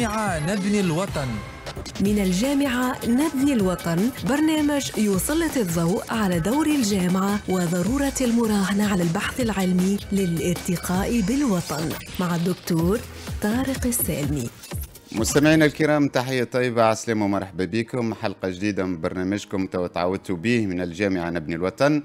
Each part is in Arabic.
جامعة نبني الوطن من الجامعة نبني الوطن برنامج يسلط الضوء على دور الجامعة وضرورة المراهنة على البحث العلمي للارتقاء بالوطن مع الدكتور طارق السالمي مستمعينا الكرام تحية طيبة عسلامة ومرحبا بكم حلقة جديدة من برنامجكم تو تعودتوا به من الجامعة نبني الوطن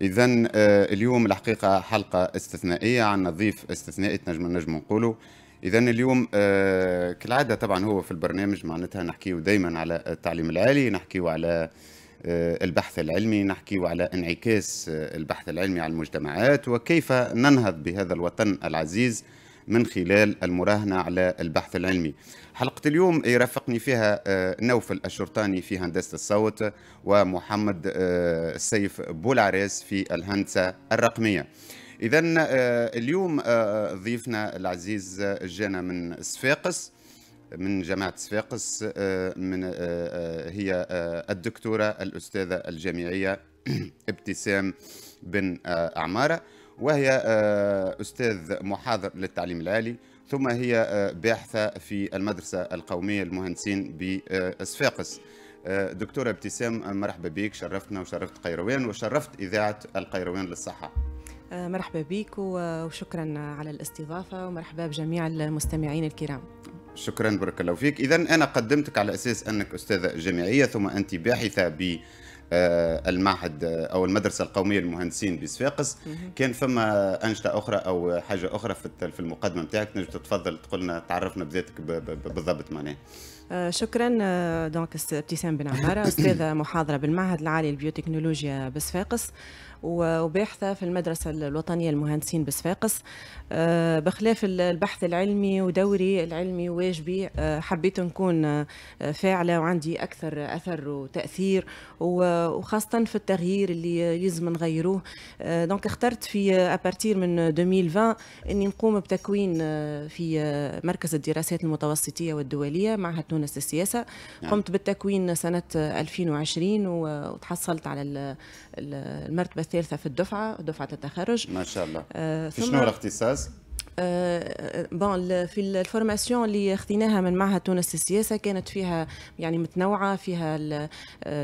إذا آه، اليوم الحقيقة حلقة استثنائية عن نظيف استثنائي نجم نجم نقوله اذا اليوم آه، كالعاده طبعا هو في البرنامج معناتها نحكيو دائما على التعليم العالي نحكيو على آه، البحث العلمي نحكيو على انعكاس آه، البحث العلمي على المجتمعات وكيف ننهض بهذا الوطن العزيز من خلال المراهنة على البحث العلمي حلقة اليوم يرافقني فيها نوفل الشرطاني في هندسة الصوت ومحمد السيف بولعريس في الهندسة الرقمية اذا آه، اليوم آه، ضيفنا العزيز آه، جانا من صفاقس من جامعة صفاقس من هي الدكتورة الأستاذة الجامعية ابتسام بن عمارة وهي أستاذ محاضر للتعليم العالي ثم هي باحثة في المدرسة القومية للمهندسين بصفاقس دكتورة ابتسام مرحبا بك شرفتنا وشرفت قيروان وشرفت إذاعة القيروان للصحة آه، مرحبا بك وشكرا على الاستضافة ومرحبا بجميع المستمعين الكرام شكرا بارك الله فيك إذا أنا قدمتك على أساس أنك أستاذة جامعية ثم أنت باحثة ب آه، المعهد آه، او المدرسه القوميه للمهندسين بصفاقس كان فما انشطه اخرى او حاجه اخرى في المقدمه نتاعك نجم تتفضل تقول لنا تعرفنا بذاتك بالضبط معناها شكرا دونك ابتسام بن عماره استاذه محاضره بالمعهد العالي للبيوتكنولوجيا بصفاقس وباحثة في المدرسة الوطنية للمهندسين بصفاقس آه، بخلاف البحث العلمي ودوري العلمي واجبي آه، حبيت نكون آه، فاعلة وعندي أكثر أثر وتأثير وخاصة في التغيير اللي يلزم نغيروه دونك اخترت في أبارتير من 2020 أني نقوم بتكوين في مركز الدراسات المتوسطية والدولية معهد تونس للسياسة نعم. قمت بالتكوين سنة 2020 وتحصلت على المرتبه الثالثه في الدفعه دفعه التخرج ما شاء الله آه شنو الاختصاص آه، آه، آه، بون في الفورماسيون اللي خديناها من معهد تونس للسياسه كانت فيها يعني متنوعه فيها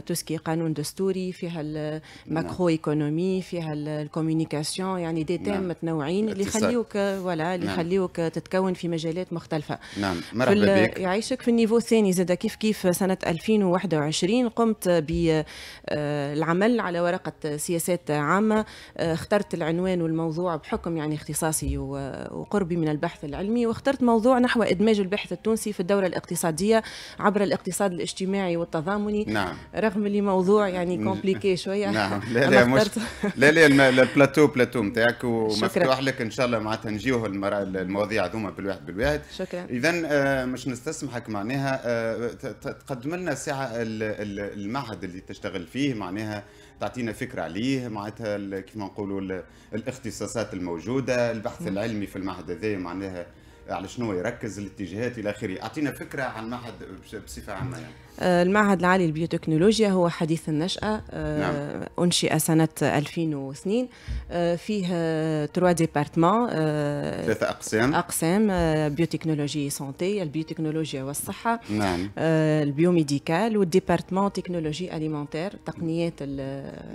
توسكي قانون دستوري فيها الماكرو نعم. ايكونومي فيها الكوميونيكاسيون يعني دي تيم نعم. متنوعين اللي يخليوك ولا اللي نعم. يخليوك تتكون في مجالات مختلفه نعم مرحبا بك يعيشك في النيفو الثاني زاد كيف كيف سنه 2021 قمت بالعمل على ورقه سياسات عامه اخترت العنوان والموضوع بحكم يعني اختصاصي و وقربي من البحث العلمي واخترت موضوع نحو إدماج البحث التونسي في الدورة الاقتصادية عبر الاقتصاد الاجتماعي والتضامني نعم. رغم اللي موضوع يعني كومبليكي شوية نعم لا لا مش لا لا البلاتو بلاتو نتاعك ومفتوح لك إن شاء الله معناتها نجيوه المواضيع هذوما بالواحد بالواحد شكرا إذا آه، مش نستسمحك معناها آه، تقدم لنا ساعة المعهد اللي تشتغل فيه معناها تعطينا فكره عليه معناتها كيف ما نقولوا الاختصاصات الموجوده البحث العلمي في المعهد هذا معناها على شنو يركز الاتجاهات الى اخره اعطينا فكره عن المعهد بصفه عامه يعني. آه، المعهد العالي للبيوتكنولوجيا هو حديث النشأة آه، نعم. أنشئ سنة 2002 آه، فيه تروا ديبارتمون ثلاثة أقسام أقسام بيوتكنولوجي سونتي البيوتكنولوجيا والصحة نعم. البيوميديكال والديبارتمان تكنولوجي أليمونتير تقنيات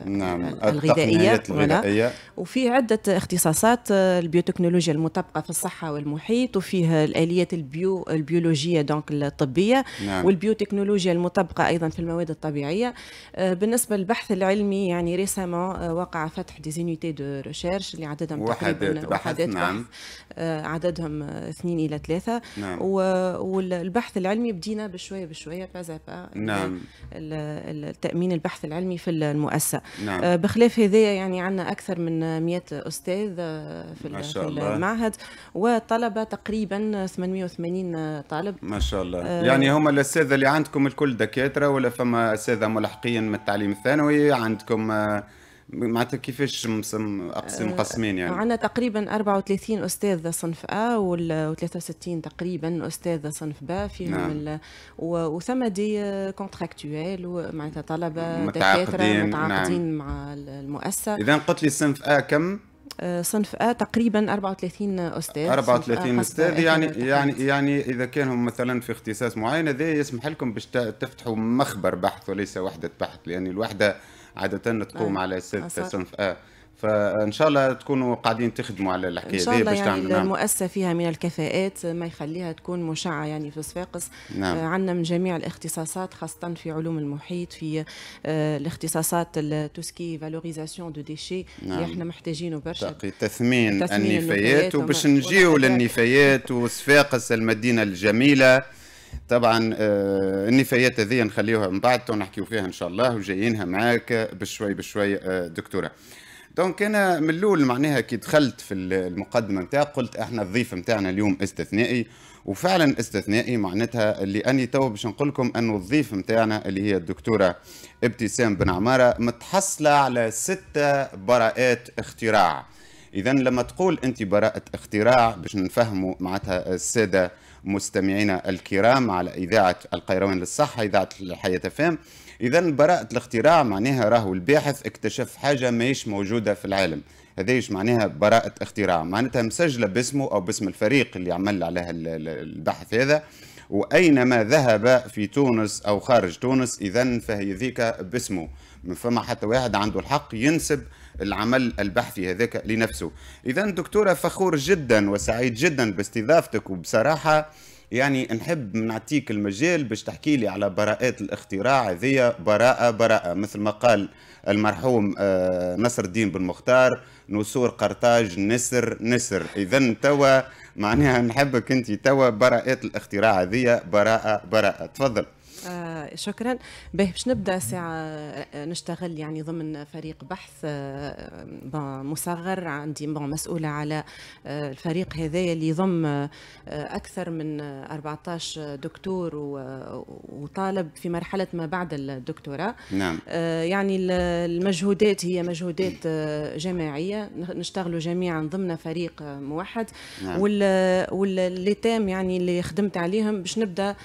نعم. الغذائية, التقنيات الغذائية. وفيه عدة اختصاصات البيوتكنولوجيا المطابقة في الصحة والمحيط نحطوا فيه الاليات البيو البيولوجيه دونك الطبيه نعم. والبيوتكنولوجيا المطبقه ايضا في المواد الطبيعيه آه، بالنسبه للبحث العلمي يعني ريسامون آه، وقع فتح ديزينيتي دو ريشيرش اللي عددهم وحدات تقريبا بحث وحدات نعم. بحث آه، عددهم اثنين الى ثلاثه نعم. والبحث العلمي بدينا بشويه بشويه با نعم التامين البحث العلمي في المؤسسه نعم. بخلاف هذايا يعني عندنا اكثر من 100 استاذ في, في المعهد وطلبه تقريبا تقريبا 880 طالب ما شاء الله آه يعني هما الاساتذه اللي عندكم الكل دكاتره ولا فما اساتذه ملحقين من التعليم الثانوي عندكم آه معناتها كيفاش اقسم مقسمين آه، يعني؟ عندنا تقريبا 34 استاذ صنف أ و63 تقريبا استاذ صنف ب فيهم نعم. وثم دي كونتراكتويل معناتها طلبه دكاتره نعم. متعاقدين نعم. مع المؤسسه اذا قلت لي صنف أ كم؟ آه، صنف ا آه، تقريبا 34 استاذ 34 استاذ يعني يعني يعني اذا هم مثلا في اختصاص معين هذا يسمح لكم باش تفتحوا مخبر بحث وليس وحده بحث لان الوحده عاده تقوم نعم. على ستة آه، صنف ا فان شاء الله تكونوا قاعدين تخدموا على الحكايه ان شاء الله يعني نعم. المؤسسه فيها من الكفاءات ما يخليها تكون مشعه يعني في صفاقس نعم. آه، عندنا من جميع الاختصاصات خاصه في علوم المحيط في آه، الاختصاصات توسكي فالوريزاسيون دو ديشي نعم. اللي احنا محتاجينه برشا تثمين, تثمين النفايات وباش نجيو للنفايات وصفاقس المدينه الجميله طبعا آه، النفايات هذه نخليوها من بعد نحكيو فيها ان شاء الله وجايينها معاك بشوي بشوي دكتوره دونك انا من الاول معناها كي دخلت في المقدمه نتاع قلت احنا الضيف نتاعنا اليوم استثنائي وفعلا استثنائي معناتها اللي اني تو باش نقول لكم انه الضيف نتاعنا اللي هي الدكتوره ابتسام بن عماره متحصله على سته براءات اختراع اذا لما تقول انت براءه اختراع باش نفهموا معناتها الساده مستمعينا الكرام على اذاعه القيروان للصحه اذاعه الحياه فهم اذا براءه الاختراع معناها راهو الباحث اكتشف حاجه ماهيش موجوده في العالم هذيش معناها براءه اختراع معناتها مسجله باسمه او باسم الفريق اللي عمل عليها البحث هذا واينما ذهب في تونس او خارج تونس اذا فهي ذيك باسمه من فما حتى واحد عنده الحق ينسب العمل البحثي هذاك لنفسه اذا دكتوره فخور جدا وسعيد جدا باستضافتك وبصراحه يعني نحب نعطيك المجال باش تحكي لي على براءات الاختراع هذيا براءة براءة مثل ما قال المرحوم آه، نصر الدين بن مختار نسور قرطاج نسر نسر اذا توا معناها نحبك انت توا براءات الاختراع هذيا براءة براءة تفضل آه، شكرا به باش نبدا ساعه آه، نشتغل يعني ضمن فريق بحث آه، مصغر عندي مسؤوله على الفريق هذايا اللي يضم اكثر من 14 دكتور وطالب في مرحله ما بعد الدكتوراه نعم يعني المجهودات هي مجهودات جماعيه نشتغلوا جميعا ضمن فريق موحد نعم. واللي تام يعني اللي خدمت عليهم باش نبدا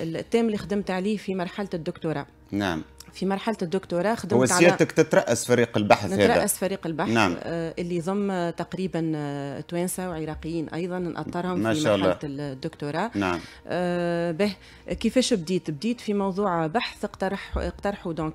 التام اللي خدمت عليه في مرحله الدكتوراه نعم في مرحلة الدكتوراه خدمت هو سيادتك تترأس فريق البحث هذا نترأس فريق البحث نعم. آه، اللي ضم تقريبا آه، توانسة وعراقيين أيضا نأطرهم ما في شاء مرحلة الله. الدكتوراه نعم. آه به كيفاش بديت بديت في موضوع بحث اقترح اقترحوا دونك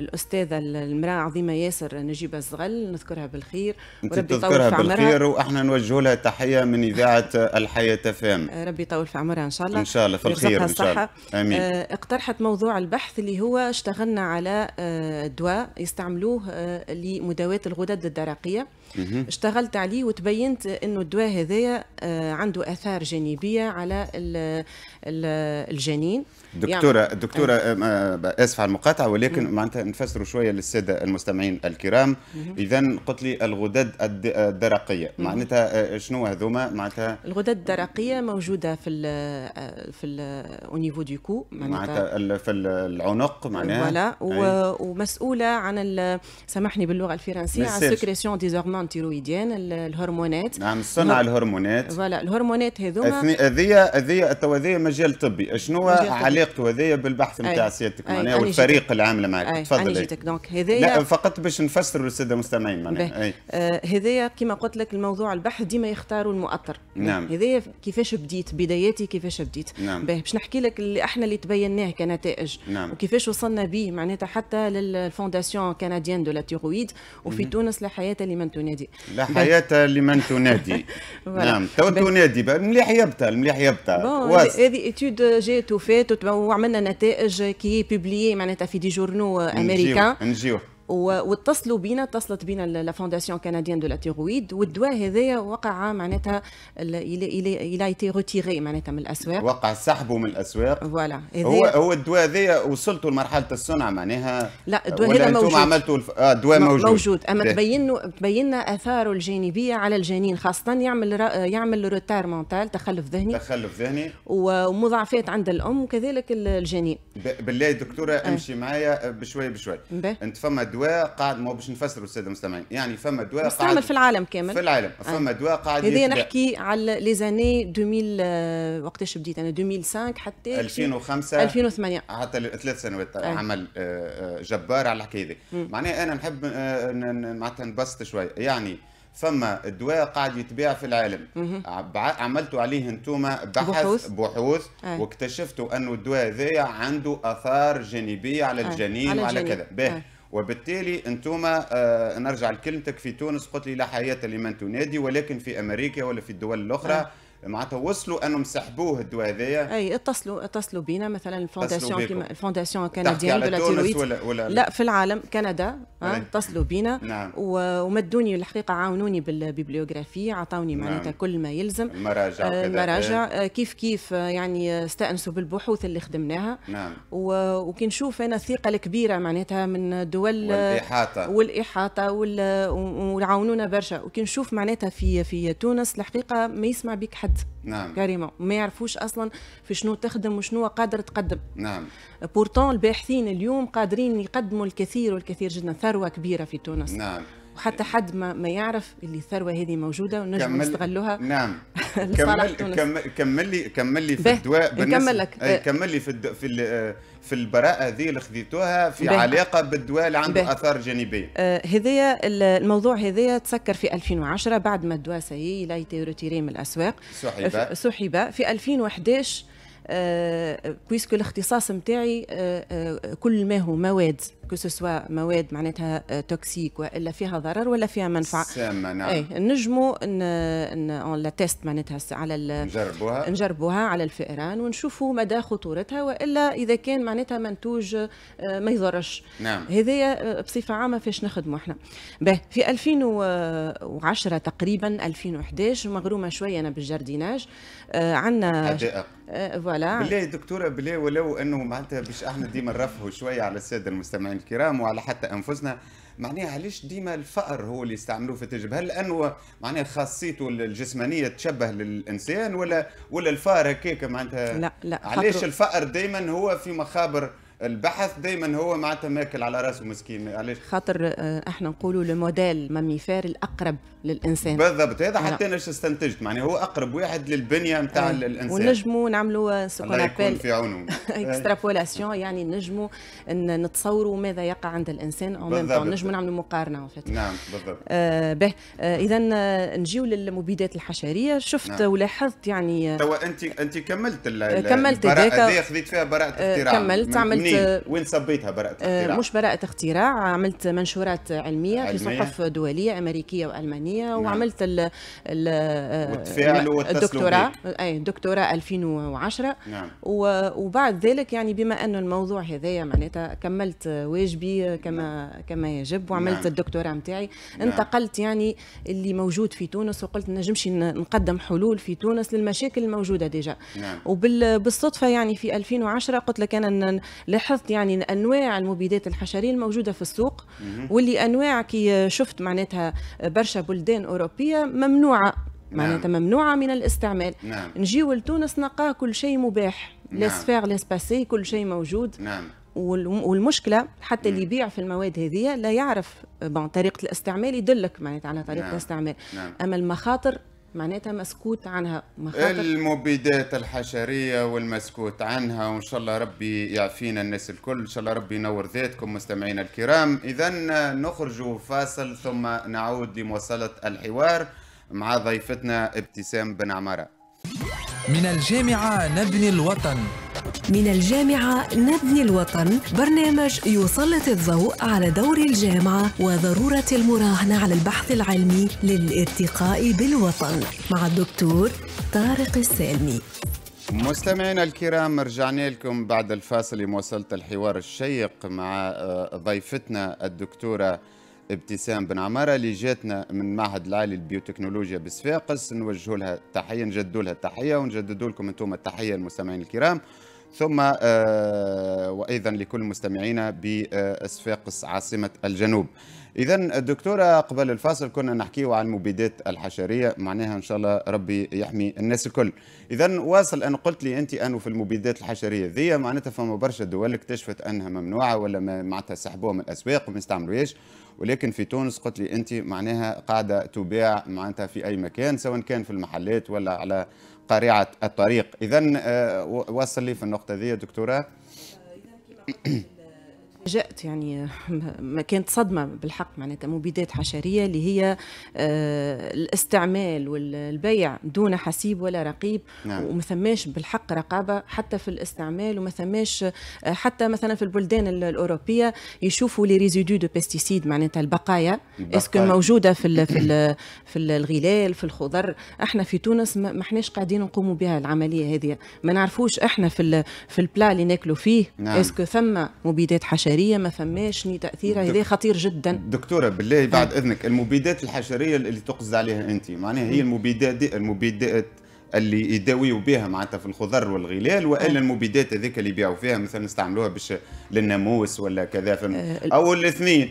الأستاذة المرأة عظيمة ياسر نجيبة الزغل نذكرها بالخير وربي تذكرها بالخير وإحنا نوجه لها تحية من إذاعة الحياة فام آه، ربي يطول في عمرها إن شاء الله إن شاء الله في الخير إن شاء الله آمين آه اقترحت موضوع البحث اللي هو اشتغل اشتغلنا على آه، دواء يستعملوه آه، لمداواة الغدد الدرقية اشتغلت عليه وتبينت انه الدواء هذايا آه، عنده اثار جانبية على الجنين دكتوره يعني. دكتوره أيوة. آه، اسف على المقاطعه ولكن معناتها نفسروا شويه للساده المستمعين الكرام اذا قلت لي الغدد الدرقيه معناتها آه، شنو هذوما معناتها الغدد الدرقيه موجوده في الـ آه، في ال او نيفو دو كو معناتها في العنق معناها فوالا ومسؤوله عن سامحني باللغه الفرنسيه على سكريسيون دي زورمون تيرويديان الهرمونات نعم صنع نعم. الهرمونات فوالا الهرمونات هذوما هذيا هذيا تو هذيا مجال طبي شنو على علاقتي هذايا بالبحث نتاع سيادتك معناها والفريق اللي عامله معك تفضل انا جيتك دونك هذايا لا فقط باش نفسروا للساده المستمعين معناها آه، هذايا كما قلت لك الموضوع البحث ديما يختاروا المؤطر نعم هذايا كيفاش بديت بداياتي كيفاش بديت نعم باش نحكي لك اللي احنا اللي تبيناه كنتائج نعم وكيفاش وصلنا به معناتها حتى للفونداسيون كنديان دو لا تيغويد وفي تونس لا حياه لمن تنادي لا حياه لمن تنادي نعم تو تنادي مليح يبطل مليح يبتا هذه اتيود جات وفات وعملنا نتائج كي بوبليي معناتها في دي جورنو امريكان نجيو واتصلوا بينا اتصلت بينا لا فونداسيون كنديان دو لا تيرويد والدواء هذايا وقع معناتها الى تي روتيري معناتها من الاسواق وقع سحبه من الاسواق فوالا هو هو الدواء هذايا وصلتوا لمرحله الصنع معناها لا الدواء هذا موجود عملتوا الف... آه الدواء موجود موجود اما إيه. تبين تبين اثاره الجانبيه على الجنين خاصه يعمل را... يعمل روتار مونتال تخلف ذهني تخلف ذهني ومضاعفات عند الام وكذلك الجنين ب... بالله دكتوره إيه. امشي آه. معايا بشوي بشوي انت فما دواء دواء قاعد ما باش نفسروا الساده المستمعين يعني فما دواء مستعمل في العالم كامل في العالم آه. فما دواء قاعد هذا نحكي على لي زاني 2000 وقتاش بديت انا 2005 حتى 2005 2008 حتى ثلاث سنوات آه. عمل آه، آه، جبار على الحكايه دي معناها انا نحب معناتها نبسط شويه يعني فما الدواء قاعد يتباع في العالم عملتوا عليه انتوما بحث بحوث, بحوث ايه. واكتشفتوا انه الدواء ذي عنده اثار جانبيه على الجنين ايه. على وعلى كذا وبالتالي انتوما آه، نرجع لكلمتك في تونس قلت لي لا حياه لمن تنادي ولكن في امريكا ولا في الدول الاخرى نعم. معناتها وصلوا انهم سحبوه الدواء هذايا اي اتصلوا اتصلوا بينا مثلا الفونداسيون كيما الفونداسيون كنديان دو لا ولا, ولا لا في العالم كندا اتصلوا بينا نعم. ومدوني الحقيقه عاونوني بالبيبليوغرافي عطاوني نعم. معناتها كل ما يلزم المراجع آه المراجع آه كيف كيف آه، يعني استانسوا بالبحوث اللي خدمناها نعم. وكي نشوف انا الثقه الكبيره معناتها من دول والاحاطه والاحاطه وعاونونا برشا وكي نشوف معناتها في في تونس الحقيقه ما يسمع بك حد بنات نعم كريمه ما يعرفوش اصلا في شنو تخدم وشنو قادر تقدم نعم بورتون الباحثين اليوم قادرين يقدموا الكثير والكثير جدا ثروه كبيره في تونس نعم وحتى حد ما ما يعرف اللي الثروه هذه موجوده ونجم نستغلوها نعم كمل كمل كمل لي كمل لي في الدواء كمل لك كمل لي في في آه، في البراءه هذه اللي خذيتوها في به. علاقه بالدواء اللي عنده به. اثار جانبيه آه الموضوع هذايا تسكر في 2010 بعد ما الدواء سي لا يتيروتيري من الاسواق سحب سحب آه، في 2011 آه بويسكو الاختصاص نتاعي آه،, آه كل ما هو مواد كو سوا مواد معناتها توكسيك والا فيها ضرر ولا فيها منفعه سامه نعم اي نجموا ان ان لا تيست معناتها على نجربوها نجربوها على الفئران ونشوفوا مدى خطورتها والا اذا كان معناتها منتوج آه، ما يضرش نعم هذايا آه، بصفه عامه فاش نخدموا احنا به في 2010 تقريبا 2011 مغرومه شويه انا بالجارديناج آه، عندنا حدائق فوالا بالله دكتوره بالله ولو انه معناتها باش احنا ديما نرفهوا شويه على الساده المستمعين الكرام وعلى حتى انفسنا معناها علاش ديما الفأر هو اللي يستعملوه في التجربه هل لانه معناها خاصيته الجسمانيه تشبه للانسان ولا ولا الفأر هكاك معناتها لا لا علاش الفأر دائما هو في مخابر البحث دائما هو معناتها ماكل على راسه مسكين علاش خاطر آه، احنا نقولوا الموديل ماميفير الاقرب للانسان بالضبط هذا حتى انا استنتجت معني هو اقرب واحد للبنيه نتاع آه، الانسان ونجموا نعملوا سكونابيل في اكسترابولاسيون يعني نجموا نتصوروا ماذا يقع عند الانسان او ميم نجموا نعملوا مقارنه نعم بالضبط آه به آه اذا آه، نجيو للمبيدات الحشريه شفت نعم. ولاحظت يعني توا انت انت كملت كملت هذاك خذيت فيها براءه اختراع كملت عملت آه، وين صبيتها براءة آه، اختراع؟ مش براءة اختراع عملت منشورات علمية, علمية. في صحف دولية أمريكية وألمانية نعم. وعملت ال ال آه، الدكتوراه أي دكتوراه 2010 نعم. وبعد ذلك يعني بما أنه الموضوع هذايا معناتها كملت واجبي كما نعم. كما يجب وعملت نعم. الدكتوراه نتاعي نعم. انتقلت يعني اللي موجود في تونس وقلت نجمش نقدم حلول في تونس للمشاكل الموجودة ديجا نعم. وبالصدفة يعني في 2010 قلت لك أنا لاحظت يعني انواع المبيدات الحشريه الموجوده في السوق واللي انواع كي شفت معناتها برشا بلدان اوروبيه ممنوعه نعم. معناتها نعم. ممنوعه من الاستعمال نعم. نجيو لتونس نلقاه كل شيء مباح نعم. لاسفير لاسباسي كل شيء موجود نعم. والمشكله حتى اللي يبيع في المواد هذه لا يعرف بون طريقه الاستعمال يدلك معناتها على طريقه نعم. الاستعمال نعم. اما المخاطر معناتها مسكوت عنها المبيدات الحشرية والمسكوت عنها وإن شاء الله ربي يعفينا الناس الكل إن شاء الله ربي ينور ذاتكم مستمعينا الكرام إذا نخرج فاصل ثم نعود لمواصلة الحوار مع ضيفتنا ابتسام بن عماره من الجامعة نبني الوطن من الجامعة نبني الوطن برنامج يسلط الضوء على دور الجامعة وضرورة المراهنة على البحث العلمي للارتقاء بالوطن مع الدكتور طارق السالمي مستمعينا الكرام رجعنا لكم بعد الفاصل لمواصلة الحوار الشيق مع آه، ضيفتنا الدكتورة ابتسام بن عمارة اللي جاتنا من معهد العالي للبيوتكنولوجيا بصفاقس نوجه لها التحية نجدوا لها التحية ونجددوا لكم أنتم التحية المستمعين الكرام ثم آه، وأيضا لكل مستمعينا بصفاقس عاصمة الجنوب إذا الدكتورة قبل الفاصل كنا نحكيه عن المبيدات الحشرية معناها إن شاء الله ربي يحمي الناس الكل إذا واصل أن قلت لي أنت أنه في المبيدات الحشرية ذي معناتها فما برشا دول اكتشفت أنها ممنوعة ولا معناتها سحبوها من الأسواق وما يستعملوهاش ولكن في تونس قلت لي انت معناها قاعده تباع معناتها في اي مكان سواء كان في المحلات ولا على قريعه الطريق اذا آه، وصل لي في النقطه ذي دكتوره فاجأت يعني ما كانت صدمة بالحق معناتها مبيدات حشرية اللي هي آه، الاستعمال والبيع دون حسيب ولا رقيب نعم. وما ثماش بالحق رقابة حتى في الاستعمال وما ثماش آه، حتى مثلا في البلدان الأوروبية يشوفوا لي ريزيدو دو بيستيسيد معناتها البقايا اسكو موجودة في الـ في الـ في الغلال في الخضر احنا في تونس ما احناش قاعدين نقوموا بها العملية هذه ما نعرفوش احنا في في البلا اللي ناكلوا فيه نعم. اسكو ثم مبيدات حشرية الحشريه ما فماش ني تاثير هذا خطير جدا دكتوره بالله بعد نعم. اذنك المبيدات الحشريه اللي تقصد عليها انت معناها هي المبيدات المبيدات اللي يداويوا بها معناتها في الخضر والغلال والا نعم. المبيدات هذيك اللي يبيعوا فيها مثلا نستعملوها باش للناموس ولا كذا آه، او الاثنين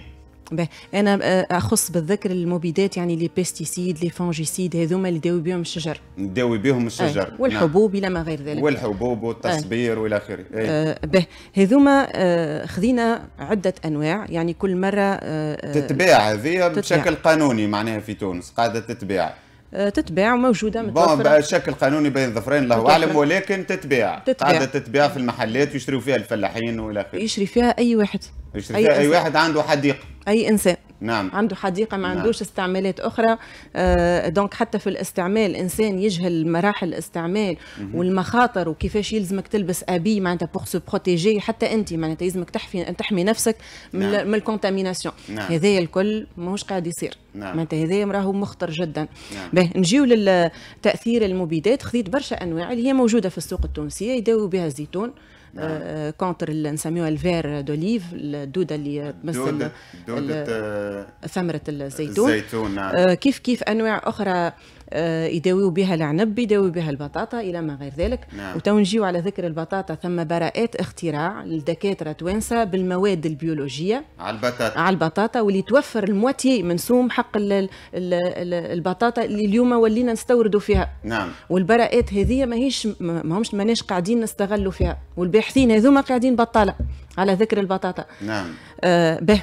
انا آه، اخص بالذكر المبيدات يعني لي بيستيسيد لي فونجيسيد هذوما اللي داوي بهم الشجر داوي بهم الشجر آه. والحبوب الى ما غير ذلك والحبوب والتصبير آه. والى اخره آه. به هذوما آه خذينا عده انواع يعني كل مره آه, آه، تتباع هذه بشكل قانوني معناها في تونس قاعده تتباع آه، تتباع وموجوده متوفره بون بشكل قانوني بين الظفرين الله اعلم ولكن تتباع تتباع قاعده تتباع في المحلات يشتروا فيها الفلاحين والى اخره يشري فيها اي واحد أي, أي واحد عنده حديقة أي إنسان نعم عنده حديقه ما نعم. عندوش نعم. استعمالات اخرى آه دونك حتى في الاستعمال الانسان يجهل مراحل الاستعمال والمخاطر وكيفاش يلزمك تلبس ابي معناتها بوغ سو بروتيجي حتى انت معناتها يلزمك تحفي تحمي نفسك نعم. من الكونتاميناسيون نعم. هذايا الكل ماهوش قاعد يصير نعم. معناتها هذايا راهو مخطر جدا نعم. به نجيو للتاثير المبيدات خذيت برشا انواع اللي هي موجوده في السوق التونسيه يداوي بها الزيتون نعم. كونتر آه، آه، نسميوها الفير دوليف الدوده اللي تمثل دودة آه، ثمره الزيتون, الزيتون نعم. كيف كيف انواع اخرى آه، يداويوا بها العنب يداويوا بها البطاطا الى ما غير ذلك نعم. وتو نجيو على ذكر البطاطا ثم براءات اختراع للدكاتره توانسه بالمواد البيولوجيه على البطاطا على البطاطا واللي توفر المواتي من سوم حق الـ الـ الـ البطاطا اللي اليوم ولينا نستوردوا فيها نعم والبراءات هذه ماهيش ماهمش ماناش قاعدين نستغلوا فيها والباحثين هذوما قاعدين بطاله على ذكر البطاطا نعم آه به,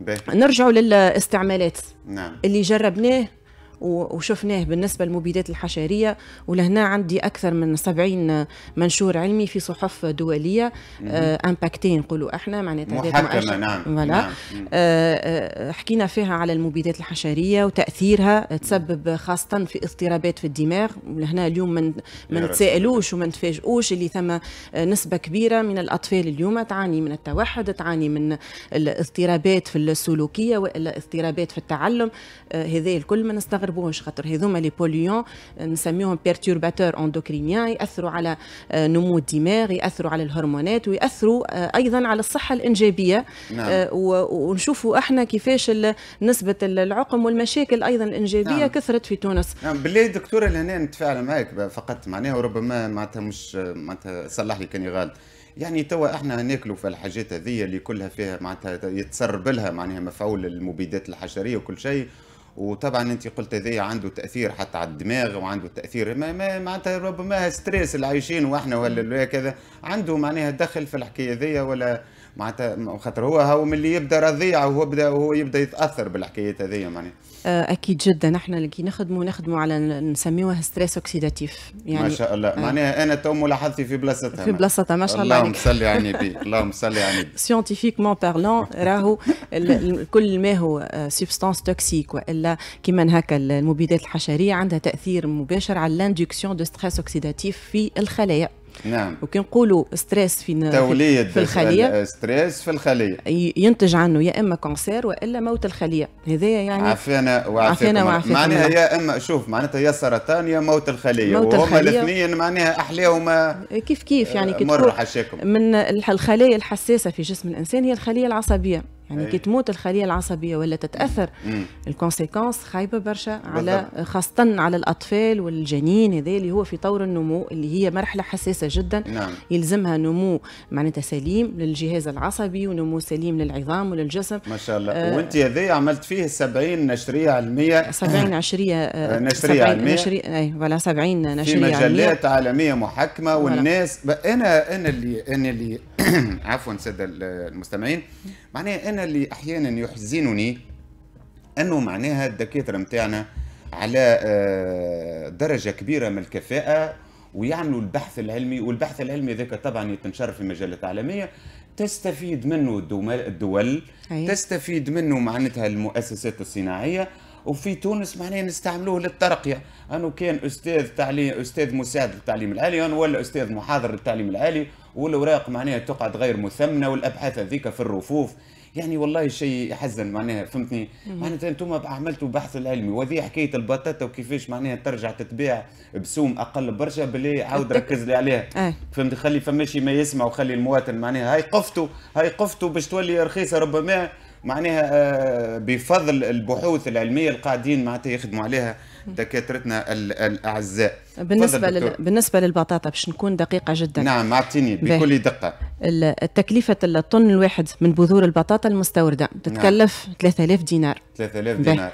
به. نرجعوا للاستعمالات نعم اللي جربناه وشفناه بالنسبة للمبيدات الحشرية ولهنا عندي أكثر من 70 منشور علمي في صحف دولية امباكتين آه، نقولوا احنا معناتها محكمة نعم, نعم. آه،, آه حكينا فيها على المبيدات الحشرية وتأثيرها تسبب خاصة في اضطرابات في الدماغ ولهنا اليوم من ما نتسائلوش وما نتفاجئوش اللي ثم آه، نسبة كبيرة من الأطفال اليوم تعاني من التوحد تعاني من الاضطرابات في السلوكية والا اضطرابات في التعلم آه هذا الكل ما نستغرب يتجنبوهش خاطر هذوما لي بوليون آه، نسميهم بيرتورباتور اندوكرينيان ياثروا على آه، نمو الدماغ ياثروا على الهرمونات وياثروا آه، ايضا على الصحه الانجابيه نعم. ونشوفوا احنا كيفاش نسبه العقم والمشاكل ايضا الانجابيه نعم. كثرت في تونس نعم بالله دكتوره لهنا نتفاعل معك فقط معناها وربما معناتها مش معناتها صلح لي كاني غلط يعني توا احنا ناكلوا في الحاجات هذه اللي كلها فيها معناتها يتسرب لها معناها مفعول المبيدات الحشريه وكل شيء وطبعا انت قلت هذايا عنده تاثير حتى على الدماغ وعنده تاثير ما, ما معناتها ربما ستريس اللي عايشين واحنا ولا كذا عنده معناها دخل في الحكايه ذي ولا معناتها خاطر هو هو من اللي يبدا رضيع وهو بدا وهو يبدا يتاثر بالحكايات هذه معناها آه، اكيد جدا اللي كي نخدموا نخدموا على نسميوها ستريس اوكسيداتيف يعني ما شاء الله آه. معناها انا تو ملاحظتي في بلاصتها في بلاصتها ما شاء الله اللهم صل على النبي اللهم صل على النبي سيونتيفيكمون بارلون راهو كل ما هو سبستانس آه، توكسيك والا كيما هكا المبيدات الحشريه عندها تاثير مباشر على لاندكسيون دو ستريس اوكسيداتيف في الخلايا نعم وكي نقولوا ستريس في توليد في الخليه ستريس في الخليه ينتج عنه يا اما كونسير والا موت الخليه هذا يعني عافانا وعافانا معناها يا اما شوف معناتها يا سرطان يا موت الخليه موت وهما الاثنين معناها احلاهما كيف كيف يعني آه، كي من الخلايا الحساسه في جسم الانسان هي الخليه العصبيه يعني إيه. كي تموت الخليه العصبيه ولا تتاثر الكونسيكونس خايبه برشا على خاصه على الاطفال والجنين هذا اللي هو في طور النمو اللي هي مرحله حساسه جدا نعم. يلزمها نمو معناتها سليم للجهاز العصبي ونمو سليم للعظام وللجسم ما شاء الله آه وانت هذا عملت فيه 70 نشريه علميه 70 عشريه آه, آه، نشريه علميه اي ولا 70 نشريه علميه في مجلات علمية. عالميه محكمه والناس انا انا اللي انا اللي عفوا ساده المستمعين معناها انا اللي احيانا يحزنني انه معناها الدكاتره نتاعنا على آه، درجه كبيره من الكفاءه ويعملوا البحث العلمي والبحث العلمي ذاك طبعا يتنشر في مجلات عالميه تستفيد منه الدول أيه. تستفيد منه معناتها المؤسسات الصناعيه وفي تونس معناها نستعملوه للترقيه انه كان استاذ تعليم استاذ مساعد للتعليم العالي ولا استاذ محاضر للتعليم العالي والاوراق معناها تقعد غير مثمنه والابحاث هذيك في الرفوف يعني والله شيء يحزن معناها فهمتني معناتها انتم عملتوا بحث العلمي وذي حكايه البطاطا وكيفاش معناها ترجع تتباع بسوم اقل برشا بلي عاود ركز لي عليها فهمت خلي فماشي ما يسمع وخلي المواطن معناها هاي قفتوا هاي قفتوا باش تولي رخيصه ربما معناها آه، بفضل البحوث العلميه القاعدين معناتها يخدموا عليها دكاترتنا الاعزاء بالنسبه لل... بالنسبه للبطاطا باش نكون دقيقه جدا نعم اعطيني بكل دقه التكلفة الطن الواحد من بذور البطاطا المستورده نعم. تتكلف نعم. 3000 دينار 3000 دينار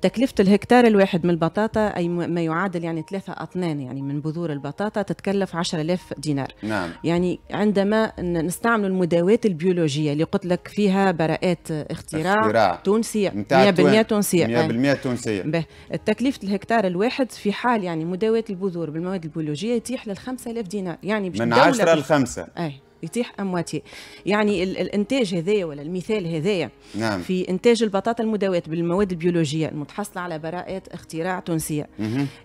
تكلفه الهكتار الواحد من البطاطا اي ما يعادل يعني ثلاثة اطنان يعني من بذور البطاطا تتكلف 10000 دينار نعم. يعني عندما نستعمل المداوات البيولوجيه اللي قلت لك فيها براءات اختراع, اختراع. تونسيه 100% تونسيه 100% تونسيه, 100 تونسية. التكلفه الهكتار الواحد في حال يعني مداوات البذور بالمواد البيولوجيه يتيح لل 5000 دينار يعني من 10 ل 5 اي يتيح امواتي يعني الانتاج هذايا ولا المثال هذايا نعم. في انتاج البطاطا المدوات بالمواد البيولوجيه المتحصله على براءات اختراع تونسيه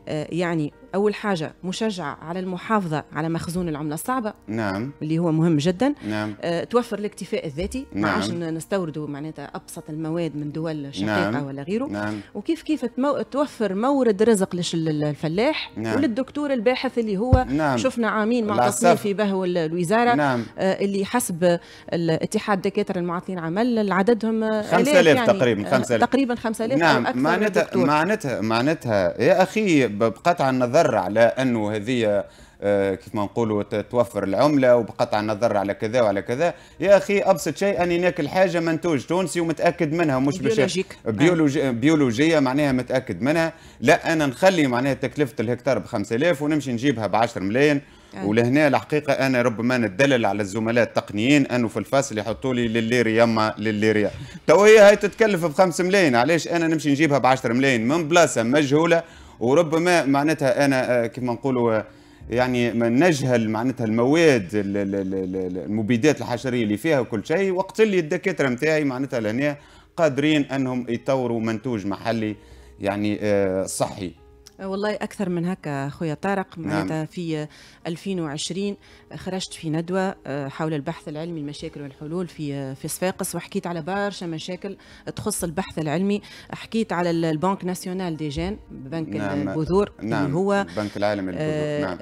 آه يعني أول حاجة مشجعة على المحافظة على مخزون العملة الصعبة نعم اللي هو مهم جدا نعم أه توفر الاكتفاء الذاتي نعم عاش نستوردوا معناتها أبسط المواد من دول نعم. شقيقة نعم ولا غيره نعم وكيف كيف توفر مورد رزق للفلاح نعم وللدكتور الباحث اللي هو نعم شفنا عامين معتصمين في بهو الوزارة نعم أه اللي حسب الاتحاد دكاترة المعطلين عمل عددهم 5000 يعني آه، تقريبا 5000 تقريبا 5000 نعم معناتها معناتها معناتها يا أخي بقطع النظر النظر على انه هذه آه، كيف ما نقولوا توفر العمله وبقطع النظر على كذا وعلى كذا يا اخي ابسط شيء اني ناكل حاجه منتوج تونسي ومتاكد منها مش بيولوجيك بيولوجي بيولوجيه معناها متاكد منها لا انا نخلي معناها تكلفه الهكتار ب 5000 ونمشي نجيبها ب 10 ملايين آه. ولهنا الحقيقه انا ربما ندلل على الزملاء التقنيين انه في الفاصل يحطوا لي لليري يما لليري تو هي هاي تتكلف ب 5 ملايين علاش انا نمشي نجيبها ب 10 ملايين من بلاصه مجهوله وربما معناتها انا آه، كما نقولوا آه، يعني ما نجهل معناتها المواد المبيدات الحشريه اللي فيها وكل شيء وقت اللي الدكاتره نتاعي معناتها لهنا قادرين انهم يطوروا منتوج محلي يعني آه، صحي أه، والله اكثر من هكا خويا طارق نعم. معناتها في 2020 خرجت في ندوه أه، حول البحث العلمي المشاكل والحلول في أه، في صفاقس وحكيت على برشا مشاكل تخص البحث العلمي حكيت على البنك ناسيونال دي جين بنك نعم. البذور نعم. اللي هو البنك العالمي للبذور نعم.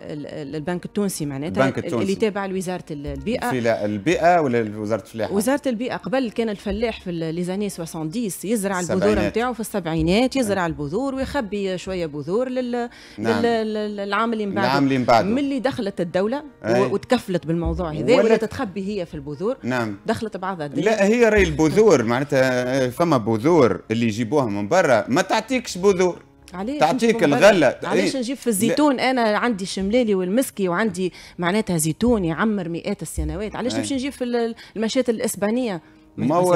البنك التونسي معناتها البنك التونسي. اللي تابع لوزاره البيئه في البيئه ولا وزاره الفلاحه وزاره البيئه قبل كان الفلاح في ليزاني 70 يزرع البذور نتاعو في السبعينات يزرع البذور ويخبي شويه بذور الدور لل... نعم. لل... للعام اللي من بعده العام اللي من بعده ملي دخلت الدوله أي. وتكفلت بالموضوع هذا ولا تتخبي هي في البذور نعم دخلت بعضها الدنيا. لا هي راي البذور معناتها فما بذور اللي يجيبوها من برا ما تعطيكش بذور علاش تعطيك الغله علاش إيه. نجيب في الزيتون انا عندي شملالي والمسكي وعندي معناتها زيتون يعمر مئات السنوات علاش نمشي نجيب في المشات الاسبانيه ما هو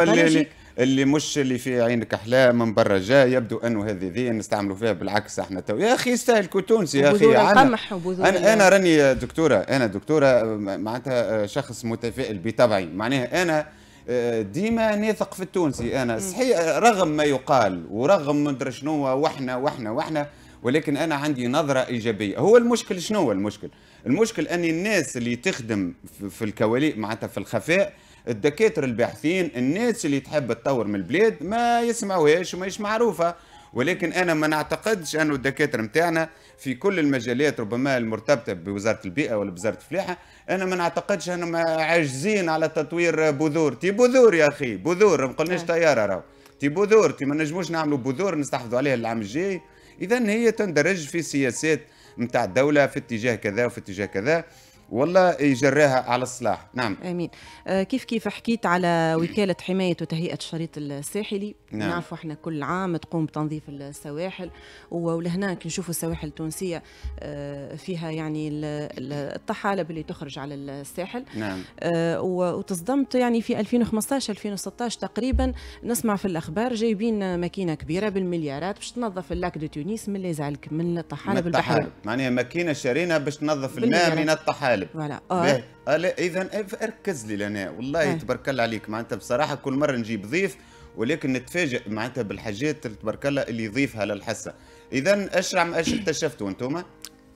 اللي مش اللي في عينك احلام من برا جاي يبدو انه هذه ذي نستعملوا فيها بالعكس احنا تو يا اخي يستاهل كوتونسي يا اخي انا انا انا راني دكتوره انا دكتوره معناتها آه، شخص متفائل بطبعي معناها انا آه، ديما نثق في التونسي انا صحيح آه، رغم ما يقال ورغم مدري شنو واحنا واحنا واحنا ولكن انا عندي نظره ايجابيه هو المشكل شنو هو المشكل المشكل ان الناس اللي تخدم في الكواليس معناتها في الخفاء الدكاتره الباحثين الناس اللي تحب تطور من البلاد ما يسمعوهاش وماهيش معروفه ولكن انا ما نعتقدش انه الدكاتره نتاعنا في كل المجالات ربما المرتبطه بوزاره البيئه ولا بوزاره الفلاحه انا ما نعتقدش انهم عاجزين على تطوير بذور تي بذور يا اخي بذور ما قلناش آه. طياره راهو تي بذور تي ما نجموش نعملوا بذور نستحفظوا عليها العام الجاي اذا هي تندرج في سياسات نتاع الدوله في اتجاه كذا وفي اتجاه كذا والله يجراها على الصلاح نعم امين آه، كيف كيف حكيت على وكاله حمايه وتهيئه الشريط الساحلي نعم. نعرفوا احنا كل عام تقوم بتنظيف السواحل ولهنا كي نشوفوا السواحل التونسيه آه، فيها يعني الطحالب اللي تخرج على الساحل نعم. آه، وتصدمت يعني في 2015 2016 تقريبا نسمع في الاخبار جايبين ماكينه كبيره بالمليارات باش تنظف اللاك دو تونس من اللي يزعلك من الطحالب البحريه معناها ماكينه شارينا باش تنظف الماء من الطحالب فوالا آه. اذا اركز لي لنا والله تبارك الله عليك معناتها بصراحه كل مره نجيب ضيف ولكن نتفاجئ معناتها بالحاجات تبارك الله اللي يضيفها للحصه اذا اش اش اكتشفتوا انتم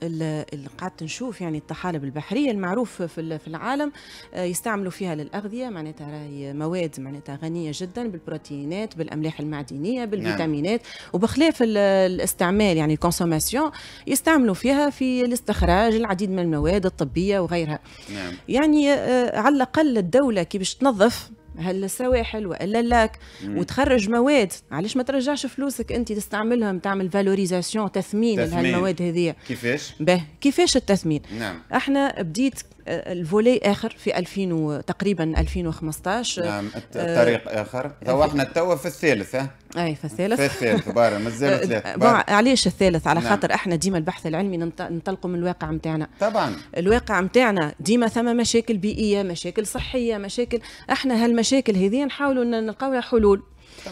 اللي قعدت نشوف يعني الطحالب البحريه المعروف في العالم آه، يستعملوا فيها للاغذيه معناتها راهي مواد معناتها غنيه جدا بالبروتينات بالاملاح المعدنيه بالفيتامينات نعم. وبخلاف الاستعمال يعني الكونسوماسيون يستعملوا فيها في الاستخراج العديد من المواد الطبيه وغيرها نعم. يعني آه، على الاقل الدوله كي باش تنظف هل السواحل والا لك وتخرج مواد علاش ما ترجعش فلوسك انت تستعملهم تعمل فالوريزاسيون تثمين, تثمين. لهالمواد هذه كيفاش؟ به كيفاش التثمين؟ نعم احنا بديت الفولي اخر في 2000 تقريبا 2015 نعم آه، الطريق آه اخر احنا تو في الثالث ها اي في الثالث في الثالث بارا مازال آه، ثلاث علاش الثالث على نعم. خاطر نعم. احنا ديما البحث العلمي ننطلقوا من الواقع نتاعنا طبعا الواقع نتاعنا ديما ثم مشاكل بيئيه مشاكل صحيه مشاكل احنا هالمشاكل هذه نحاولوا نلقاو حلول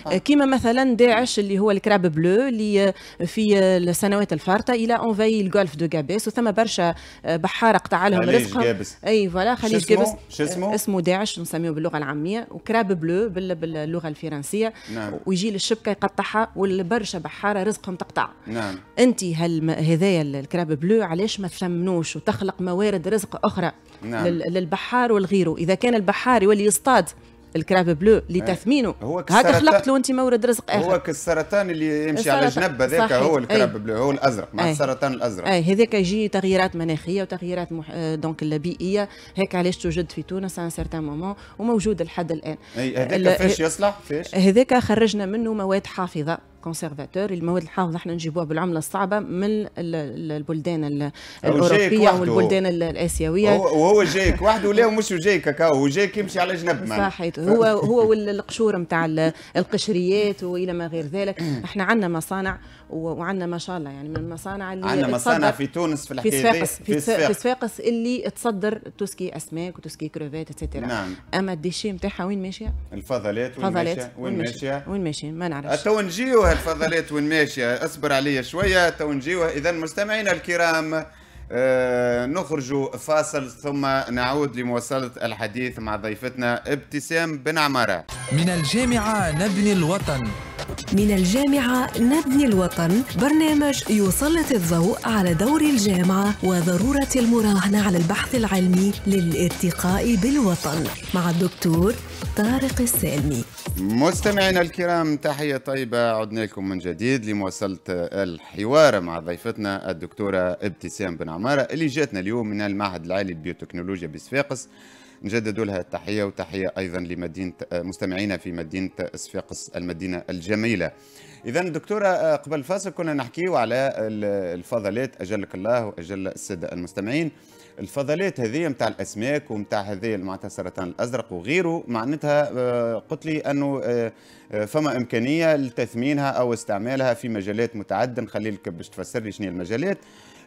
آه، كيما مثلا داعش اللي هو الكراب بلو اللي آه، في آه، السنوات الفارطه الى اونفاي الجولف دو جابيس وثم برشا بحاره قطع لهم رزقهم اي فوالا خليج جابس اسمه اسمه داعش نسميه باللغه العاميه وكراب بلو باللغه الفرنسيه نعم. ويجي للشبكه يقطعها والبرشا بحاره رزقهم تقطع نعم انت هل هذايا الكراب بلو علاش ما تثمنوش وتخلق موارد رزق اخرى نعم. للبحار والغيره اذا كان البحار يولي يصطاد الكراب بلو إيه. تثمينه هو هكا خلقت له انت مورد رزق اخر هو كالسرطان اللي يمشي على جنب هذاك هو الكراب إيه. بلو هو الازرق مع أي. السرطان الازرق اي هذاك يجي تغييرات مناخيه وتغييرات مح... آه، دونك البيئيه هيك علاش توجد في تونس ان سارتان مومون وموجود لحد الان اي هذاك فاش يصلح فاش هذاك خرجنا منه مواد حافظه كونسيرفاتور المواد الحافظه احنا نجيبوها بالعمله الصعبه من البلدان الاوروبيه والبلدان الاسيويه وهو جايك وحده لا مش جايك هكا هو جايك يمشي على جنب صحيت هو هو والقشور نتاع القشريات والى ما غير ذلك احنا عندنا مصانع وعندنا ما شاء الله يعني من المصانع اللي عندنا مصانع في تونس في الحكايه في صفاقس في, صفاقس اللي تصدر تسكي اسماك وتسكي كروفيت اتسيتيرا نعم اما الديشي نتاعها وين ماشيه؟ الفضلات وين ماشيه؟ وين ماشيه؟ وين ماشيه؟ ما نعرفش تو نجيوها الفضلات وين ماشيه اصبر عليا شويه تو نجيوها اذا مستمعينا الكرام آه، نخرج فاصل ثم نعود لمواصلة الحديث مع ضيفتنا ابتسام بن عمارة من الجامعة نبني الوطن من الجامعة نبني الوطن برنامج يسلط الضوء على دور الجامعة وضرورة المراهنة على البحث العلمي للارتقاء بالوطن مع الدكتور طارق السالمي مستمعينا الكرام تحية طيبة عدنا لكم من جديد لمواصلة الحوار مع ضيفتنا الدكتورة ابتسام بن عمارة اللي جاتنا اليوم من المعهد العالي للبيوتكنولوجيا بصفاقس نجدد لها التحية وتحية أيضا لمدينة مستمعينا في مدينة صفاقس المدينة الجميلة إذا دكتورة قبل الفاصل كنا نحكيه على الفضلات أجلك الله وأجل السادة المستمعين الفضلات هذه نتاع الاسماك ومتاع هذه معناتها السرطان الازرق وغيره معناتها آه، قلت لي انه آه، آه، فما امكانيه لتثمينها او استعمالها في مجالات متعدده نخلي لك باش تفسر لي شنو المجالات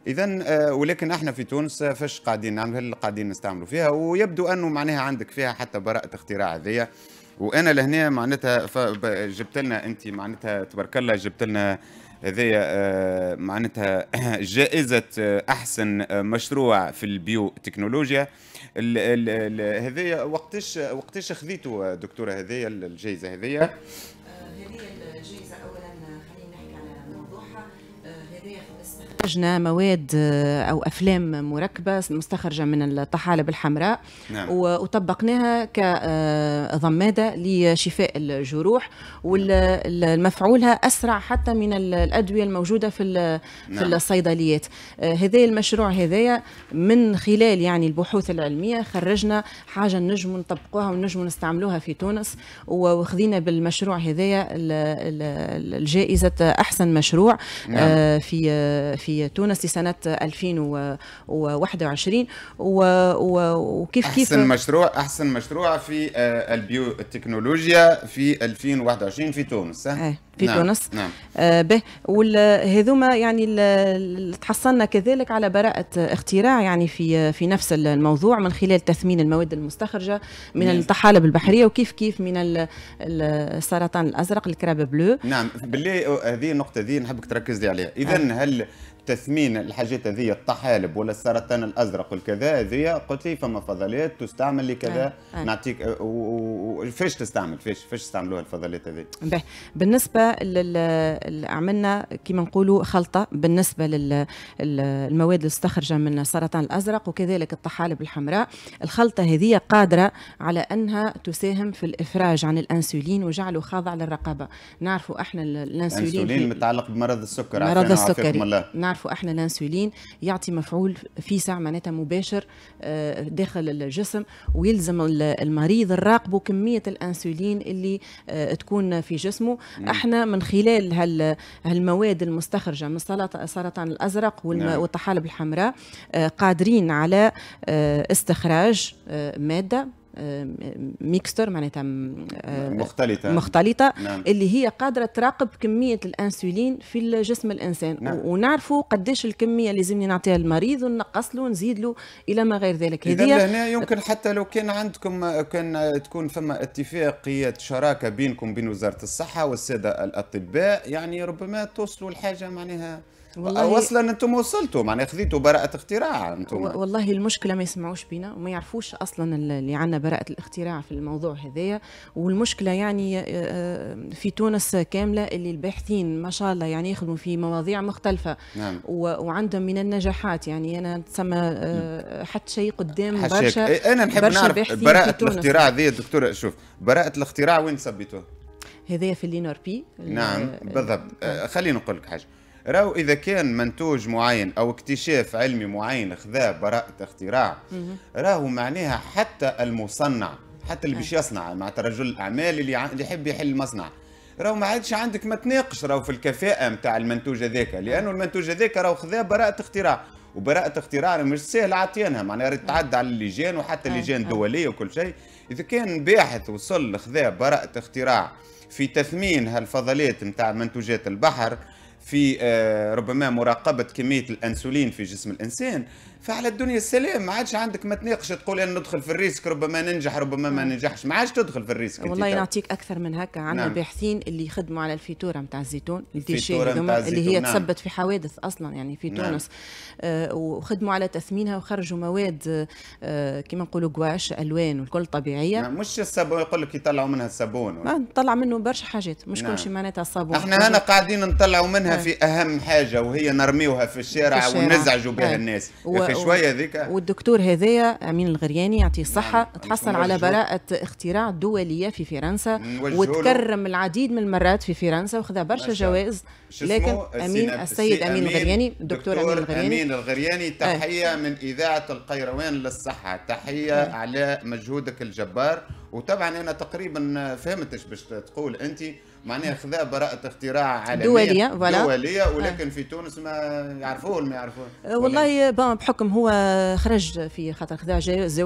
اذا ولكن احنا في تونس فاش قاعدين نعمل هل قاعدين نستعملوا فيها ويبدو انه معناها عندك فيها حتى براءه اختراع هذيا وانا لهنا معناتها جبت لنا انت معناتها تبارك الله جبت لنا هذه آه، معناتها جائزة آه، أحسن آه، مشروع في البيو تكنولوجيا هذايا وقتاش وقتاش خذيتوا دكتورة هذايا الجائزة هذايا انتجنا مواد آه، او افلام مركبه مستخرجه من الطحالب الحمراء نعم. وطبقناها كضماده آه، لشفاء الجروح والمفعولها نعم. اسرع حتى من الادويه الموجوده في في نعم. الصيدليات آه، هذا المشروع هذايا من خلال يعني البحوث العلميه خرجنا حاجه نجم نطبقوها ونجم نستعملوها في تونس وخذينا بالمشروع هذايا الجائزه احسن مشروع نعم. في في في تونس لسنه 2021 وكيف كيف احسن مشروع احسن مشروع في آه، البيو التكنولوجيا في 2021 في تونس صح؟ إيه، في نعم. تونس نعم. آه به وهذوما يعني تحصلنا كذلك على براءة اختراع يعني في في نفس الموضوع من خلال تثمين المواد المستخرجة من نعم. الطحالب البحرية وكيف كيف من السرطان الأزرق الكراب بلو نعم بالله آه، هذه النقطة هذه نحبك تركز لي عليها إذا آه. هل تثمين الحاجات هذه الطحالب ولا السرطان الازرق والكذا هذه قلت لي فما فضلات تستعمل لكذا آه، آه. نعطيك آه، وفاش تستعمل فاش فاش تستعملوها الفضلات هذه بالنسبه عملنا كما نقولوا خلطه بالنسبه للمواد لل... المستخرجه من السرطان الازرق وكذلك الطحالب الحمراء الخلطه هذه قادره على انها تساهم في الافراج عن الانسولين وجعله خاضع للرقابه نعرفوا احنا الانسولين الانسولين متعلق بمرض السكر مرض السكري نعرفوا احنا الانسولين يعطي مفعول في ساعه معناتها مباشر آه، داخل الجسم ويلزم المريض الراقب كميه الانسولين اللي آه، تكون في جسمه احنا من خلال هال هالمواد المستخرجه من السرطان الازرق نعم. والطحالب الحمراء آه، قادرين على استخراج ماده آه، ميكستر معناتها آه، مختلطه مختلطه نعم. اللي هي قادره تراقب كميه الانسولين في جسم الانسان نعم. ونعرفوا قديش الكميه اللي لازمني نعطيها المريض ونقص له ونزيد له الى ما غير ذلك هذه هنا يمكن حتى لو كان عندكم كان تكون فما اتفاقيه شراكه بينكم بين وزاره الصحه والساده الاطباء يعني ربما توصلوا لحاجه معناها والله اصلا انتم وصلتوا معناها خذيتوا براءه اختراع انتم والله المشكله ما يسمعوش بينا وما يعرفوش اصلا اللي عندنا براءه الاختراع في الموضوع هذايا والمشكله يعني آه، آه، في تونس كامله اللي الباحثين ما شاء الله يعني يخدموا في مواضيع مختلفه نعم. وعندهم من النجاحات يعني انا تسمى آه، حتى شيء قدام حشاك. برشا إيه، انا نحب نعرف براءه الاختراع ذي دكتوره شوف براءه الاختراع وين ثبتوها هذايا في اللينار بي نعم بالضبط خليني نقول لك حاجه راهو اذا كان منتوج معين او اكتشاف علمي معين خذا براءه اختراع راهو معناها حتى المصنع حتى اللي باش يصنع مع رجل الاعمال اللي اللي يحب يحل مصنع راهو ما عادش عندك ما تناقش راهو في الكفاءه نتاع المنتوج هذاك لانه المنتوج هذاك راهو خذا براءه اختراع وبراءة اختراع مش سهل عطيانها معناها تعدى على اللجان وحتى اللجان الدولية وكل شيء إذا كان باحث وصل خذا براءة اختراع في تثمين هالفضلات نتاع منتوجات البحر في آه، ربما مراقبه كميه الانسولين في جسم الانسان فعلى الدنيا السلام ما عادش عندك ما تناقش تقول انا ندخل في الريسك ربما ننجح ربما ما نعم. ننجحش ما عادش تدخل في الريسك والله نعطيك اكثر من هكا عندنا نعم. باحثين اللي يخدموا على الفيتوره نتاع الزيتون اللي هي نعم. تثبت في حوادث اصلا يعني في نعم. تونس آه وخدموا على تثمينها وخرجوا مواد آه, آه، كما نقولوا جواش الوان والكل طبيعيه نعم. مش الصابون يقول لك يطلعوا منها الصابون ما نطلع منه برشا حاجات مش نعم. كل شيء معناتها الصابون احنا هنا قاعدين نطلعوا منها نعم. في اهم حاجه وهي نرميوها في الشارع, في الشارع. ونزعجوا بها نعم. الناس و... في شويه ذيك والدكتور هذايا امين الغرياني يعطيه نعم. الصحه نعم. تحصل على براءه اختراع دوليه في فرنسا وتكرم العديد من المرات في فرنسا وخذا برشا جوائز لكن امين السيد امين الغرياني الدكتور امين الغرياني امين الغرياني آه. تحيه آه. من اذاعه القيروان للصحه تحيه آه. على مجهودك الجبار وطبعا انا تقريبا فهمتش باش تقول انت معناها خذا براءة اختراع عالمية دولية فوالا دولية ولكن آه. في تونس ما يعرفوه ولا ما يعرفوه آه، والله بون بحكم هو خرج في خاطر خذا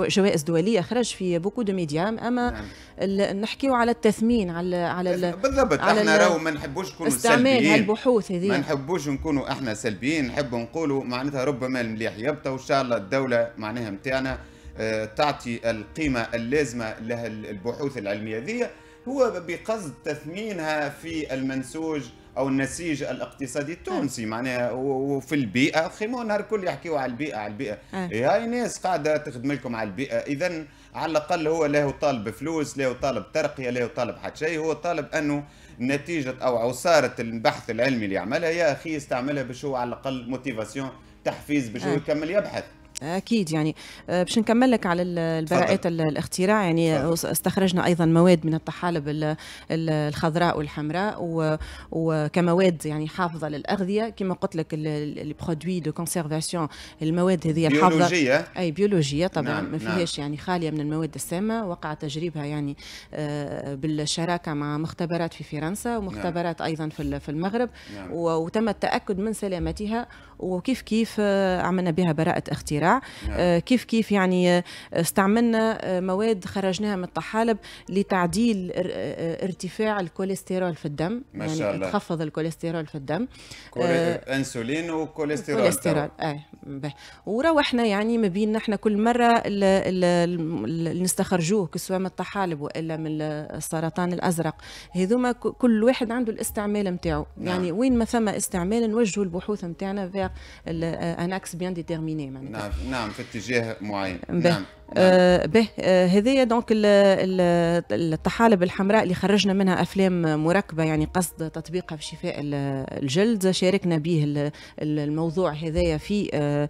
جوائز دولية خرج في بوكو دو ميديا أما نعم. نحكيو على التثمين على على بالضبط على احنا راهو ما نحبوش نكونوا سلبيين استعمال البحوث هذه ما نحبوش نكونوا احنا سلبيين نحب نقولوا معناتها ربما المليح يبطى وان شاء الله الدولة معناها نتاعنا آه، تعطي القيمة اللازمة لها البحوث العلمية هذه هو بقصد تثمينها في المنسوج او النسيج الاقتصادي التونسي أه. معناها وفي البيئه خيمو نهار الكل يحكيوا على البيئه على البيئه أه. إيه، هاي ناس قاعده تخدم لكم على البيئه اذا على الاقل هو لا هو طالب فلوس لا هو طالب ترقيه لا هو طالب حتى شيء هو طالب انه نتيجه او عصاره البحث العلمي اللي عملها يا اخي استعملها باش هو على الاقل موتيفاسيون تحفيز باش هو آه. يكمل يبحث اكيد يعني آه، باش نكمل لك على البراءات الاختراع يعني استخرجنا ايضا مواد من الطحالب الخضراء والحمراء وكمواد يعني حافظه للاغذيه كما قلت لك لي برودوي دو كونسيرفاسيون المواد هذه الحافظه بيولوجيه اي بيولوجيه طبعا نعم. ما نعم. فيهاش يعني خاليه من المواد السامه وقع تجريبها يعني آه، بالشراكه مع مختبرات في فرنسا ومختبرات نعم. ايضا في المغرب نعم. وتم التاكد من سلامتها وكيف كيف آه، عملنا بها براءه اختراع نعم. آه، كيف كيف يعني آه، استعملنا آه، مواد خرجناها من الطحالب لتعديل ارتفاع الكوليسترول في الدم ما يعني شاء يعني الله. تخفض الكوليسترول في الدم انسولين وكوليسترول كوليسترول اه وروحنا يعني ما بين نحن كل مره اللي نستخرجوه كسوة من الطحالب والا من السرطان الازرق هذوما كل واحد عنده الاستعمال نتاعو نعم. يعني وين ما ثم استعمال نوجهوا البحوث نتاعنا فيغ ان اكس بيان ديتيرميني معناتها نعم نعم في اتجاه معين به. نعم آه نعم. به آه هذايا دونك الطحالب الحمراء اللي خرجنا منها افلام مركبه يعني قصد تطبيقها في شفاء الجلد شاركنا به الموضوع هذايا في آه،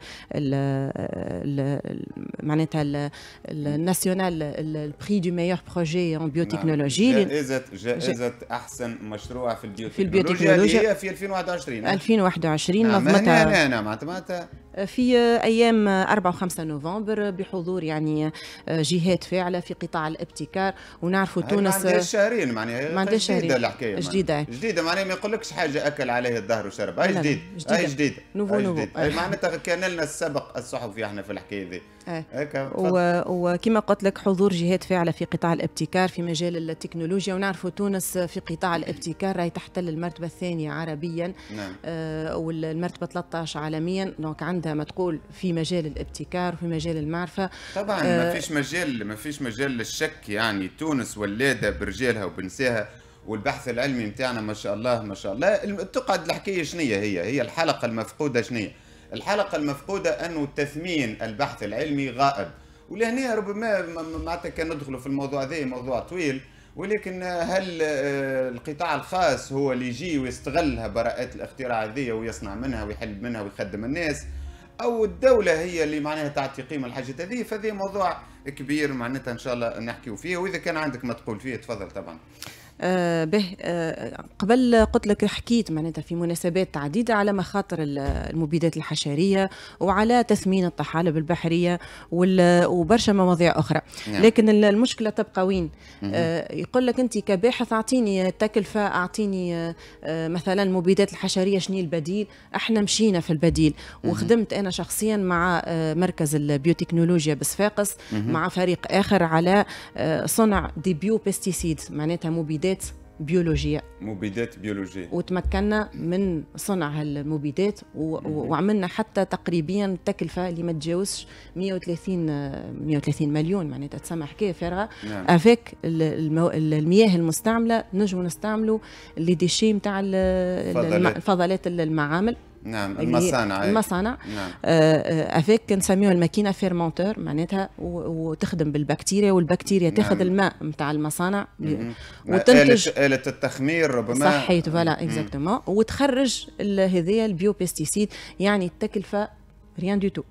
معناتها الناسيونال البري دو ميور بروجي ان بيوتكنولوجي جائزه جائزه احسن مشروع في البيوتكنولوجيا في البيوتكنولوجيا في 2021 2021 نظمتها نعم معناتها في ايام 4 و5 نوفمبر بحضور يعني آه، جهات فاعله في قطاع الابتكار ونعرفوا تونس ما عندهاش شهرين معناها ما عندهاش شهرين جديده الحكايه جديده جديده معناها ما يقولكش حاجه اكل عليه الظهر وشرب هاي جديد هاي جديد نوفو نوفو معناتها كان لنا السبق الصحفي احنا في الحكايه ذي أيه. وكما قلت لك حضور جهات فاعله في قطاع الابتكار في مجال التكنولوجيا ونعرفوا تونس في قطاع الابتكار راهي تحتل المرتبه الثانيه عربيا نعم. آه، والمرتبه 13 عالميا دونك عندها ما تقول في مجال الابتكار وفي مجال المعرفه طبعا آه، ما فيش مجال ما فيش مجال للشك يعني تونس ولاده برجالها وبنساها والبحث العلمي نتاعنا ما شاء الله ما شاء الله تقعد الحكايه شنية هي هي الحلقه المفقوده شنية الحلقة المفقودة أنه تثمين البحث العلمي غائب ولهنا ربما معناتها كان ندخلوا في الموضوع هذا موضوع طويل ولكن هل آه، القطاع الخاص هو اللي يجي ويستغلها براءات الاختراع هذه ويصنع منها ويحل منها ويخدم الناس او الدوله هي اللي معناها تعطي قيمه الحاجة هذه فهذا موضوع كبير معناتها ان شاء الله نحكيو فيه واذا كان عندك ما تقول فيه تفضل طبعا آه، به آه، قبل قلت لك حكيت معناتها في مناسبات عديده على مخاطر المبيدات الحشريه وعلى تثمين الطحالب البحريه وبرشا مواضيع اخرى نعم. لكن المشكله تبقى وين آه، يقول لك انت كباحث اعطيني تكلفه اعطيني مثلا المبيدات الحشريه شنو البديل احنا مشينا في البديل وخدمت انا شخصيا مع مركز البيوتكنولوجيا بصفاقس مع فريق اخر على صنع دي بيو بيستيسيد معناتها مبيدات مبيدات بيولوجيه مبيدات بيولوجيه وتمكنا من صنع هالمبيدات و... وعملنا حتى تقريبا تكلفه اللي ما تجاوزش 130 130 مليون معناتها تسمى حكايه فارغه نعم. افيك المو... المياه المستعمله نجموا نستعملوا لي ديشي نتاع الفضلات المعامل نعم المصانع إيه. المصانع نعم. افيك كنسميوها الماكينه فيرمونتور معناتها وتخدم بالبكتيريا والبكتيريا نعم. تاخذ الماء نتاع المصانع مم. وتنتج آلة, التخمير ربما صحيت فوالا اكزاكتومون وتخرج هذايا البيو بيستيسيد يعني التكلفه ريان دو تو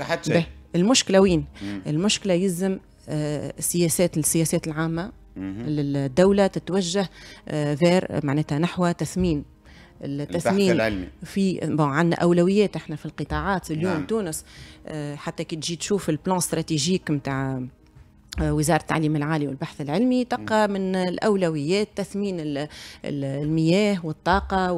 حتى شيء المشكله وين؟ مم. المشكله يلزم السياسات آه، السياسات العامه للدوله تتوجه فير آه، معناتها نحو تثمين التثمين العلمي. في عندنا اولويات احنا في القطاعات اليوم نعم. تونس آه، حتى كي تجي تشوف البلان استراتيجيك نتاع آه، وزارة التعليم العالي والبحث العلمي تلقى نعم. من الأولويات تثمين المياه والطاقة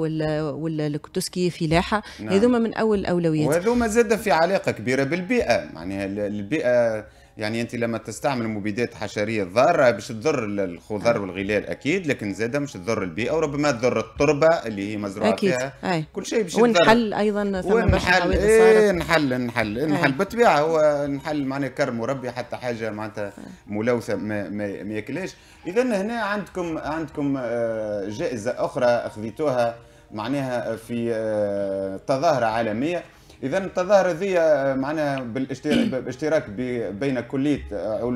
والكتسكي فلاحة نعم. هذوما من أول الأولويات وهذوما زاد في علاقة كبيرة بالبيئة يعني البيئة يعني انت لما تستعمل مبيدات حشريه ضاره باش تضر الخضر آه. والغلال اكيد لكن زاده مش تضر البيئه وربما تضر التربه اللي هي مزروعه أكيد. فيها أي. كل شيء باش ونحل ايضا ثم ونحل إيه،, إيه نحل نحل نحل بالطبيعه هو نحل معناها كرم وربي حتى حاجه معناتها ملوثه ما, ما, ما ياكلهاش اذا هنا عندكم عندكم آه، جائزه اخرى اخذتوها معناها في آه، تظاهره عالميه اذا التظاهره ذي آه، معنا بالاشتراك بين كليه آه،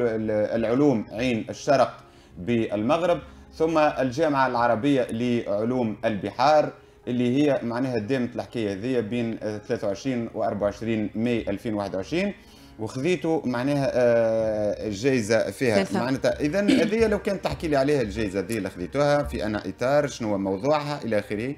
العلوم عين الشرق بالمغرب ثم الجامعه العربيه لعلوم البحار اللي هي معناها دامت الحكايه ذي بين 23 آه، و 24 ماي 2021 وخذيته معناها آه، الجائزه فيها معناتها اذا هذه لو كان تحكي لي عليها الجائزه هذه اللي خذيتوها في انا اطار شنو موضوعها الى اخره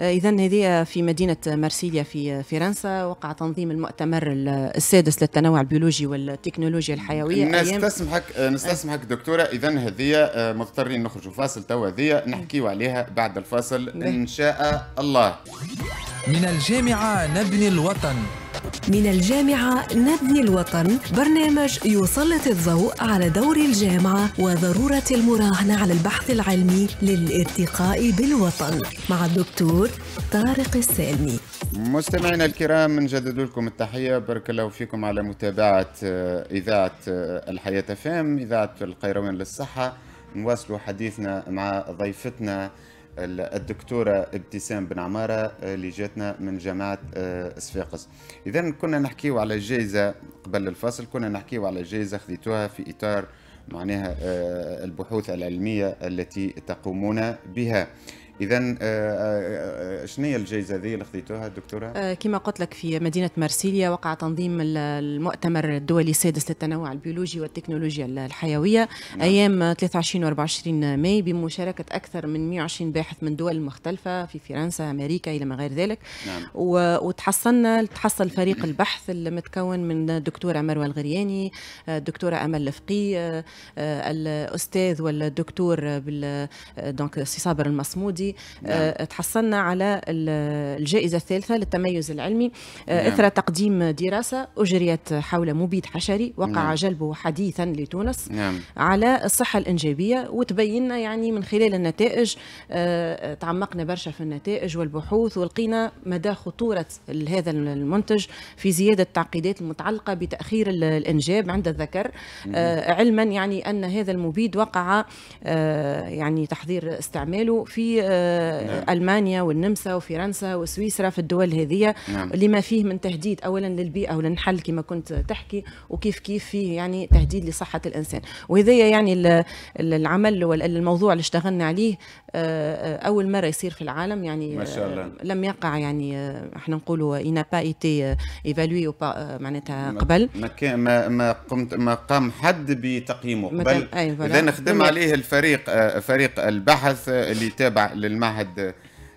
آه، اذا هذه في مدينه مارسيليا في آه، فرنسا وقع تنظيم المؤتمر السادس للتنوع البيولوجي والتكنولوجيا الحيويه نستسمحك نستسمحك دكتوره اذا هذه مضطرين نخرجوا فاصل تو هذه نحكيو عليها بعد الفاصل ان شاء الله من الجامعه نبني الوطن من الجامعة نبني الوطن برنامج يسلط الضوء على دور الجامعة وضرورة المراهنة على البحث العلمي للارتقاء بالوطن مع الدكتور طارق السالمي مستمعينا الكرام نجدد لكم التحية بارك الله فيكم على متابعة آه، إذاعة آه، الحياة فام إذاعة القيروان للصحة نواصل حديثنا مع ضيفتنا الدكتورة ابتسام بن عمارة آه، اللي جاتنا من جامعة آه، صفاقس إذا كنا نحكيو على جائزة قبل الفصل كنا نحكيو على جائزة خذيتوها في إطار معناها آه، البحوث العلمية التي تقومون بها اذا آه، آه، آه، شنو هي الجائزه هذه اللي خذيتوها الدكتوره؟ كما قلت لك في مدينه مارسيليا وقع تنظيم المؤتمر الدولي السادس للتنوع البيولوجي والتكنولوجيا الحيويه نعم. ايام 23 و 24 ماي بمشاركه اكثر من 120 باحث من دول مختلفه في فرنسا امريكا الى ما غير ذلك نعم. وتحصلنا تحصل فريق البحث المتكون من الدكتوره مروه الغرياني الدكتوره امل الفقي الاستاذ والدكتور دونك سي صابر المصمودي نعم. آه، تحصلنا على الجائزة الثالثة للتميز العلمي آه، نعم. إثر تقديم دراسة أجريت حول مبيد حشري وقع نعم. جلبه حديثا لتونس نعم. على الصحة الإنجابية وتبيننا يعني من خلال النتائج آه، تعمقنا برشا في النتائج والبحوث ولقينا مدى خطورة هذا المنتج في زيادة التعقيدات المتعلقة بتأخير الإنجاب عند الذكر علما يعني أن هذا المبيد وقع يعني تحضير استعماله في نعم. المانيا والنمسا وفرنسا وسويسرا في الدول هذه نعم. لما فيه من تهديد اولا للبيئه وللنحل كما كنت تحكي وكيف كيف فيه يعني تهديد لصحه الانسان وهذا يعني العمل والموضوع اللي اشتغلنا عليه آه، آه، اول مره يصير في العالم يعني ما شاء الله. آه، لم يقع يعني احنا نقولوا اينا با ايتي ايفالوي معناتها قبل ما, ما ما قمت ما قام حد بتقييمه قبل أيوة، اذا خدم عليه الفريق فريق البحث اللي تابع المعهد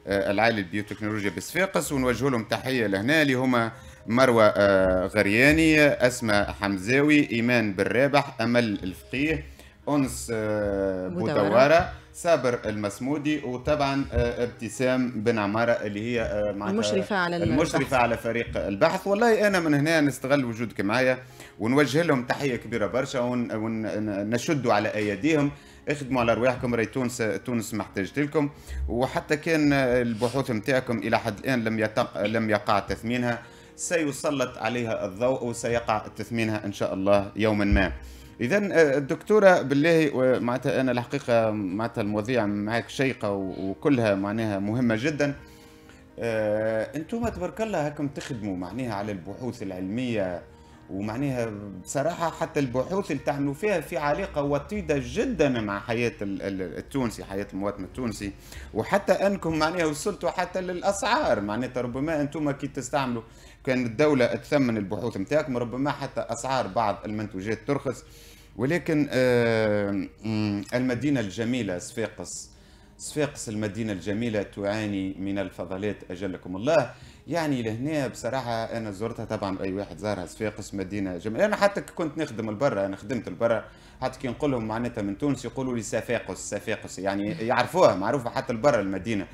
آه، العالي للبيوتكنولوجيا بصفاقس ونوجه لهم تحيه لهنا اللي هما مروى آه، غرياني اسماء حمزاوي ايمان بالرابح امل الفقيه انس آه، بودواره صابر المسمودي وطبعا ابتسام بن عماره اللي هي المشرفه على المشرفه على فريق البحث والله انا من هنا نستغل وجودك معايا ونوجه لهم تحيه كبيره برشا ونشدوا على ايديهم اخدموا على رواحكم راهي تونس تونس محتاجت لكم وحتى كان البحوث نتاعكم الى حد الان لم لم يقع تثمينها سيسلط عليها الضوء وسيقع تثمينها ان شاء الله يوما ما. اذا الدكتوره آه، بالله معناتها انا الحقيقه معناتها المواضيع معك شيقه وكلها معناها مهمه جدا. أه انتم تبارك الله هاكم تخدموا معناها على البحوث العلميه ومعناها بصراحة حتى البحوث اللي تعملوا فيها في علاقة وطيدة جدا مع حياة التونسي حياة المواطن التونسي وحتى أنكم معناها وصلتوا حتى للأسعار معناتها ربما أنتم كي تستعملوا كان الدولة تثمن البحوث نتاعكم ربما حتى أسعار بعض المنتوجات ترخص ولكن آه، المدينة الجميلة صفاقس صفاقس المدينة الجميلة تعاني من الفضلات أجلكم الله يعني لهنا بصراحه انا زرتها طبعا اي واحد زارها صفاقس مدينه جميله انا حتى كنت نخدم لبرا انا خدمت لبرا حتى كي نقول لهم معناتها من تونس يقولوا لي صفاقس صفاقس يعني يعرفوها معروفه حتى لبرا المدينه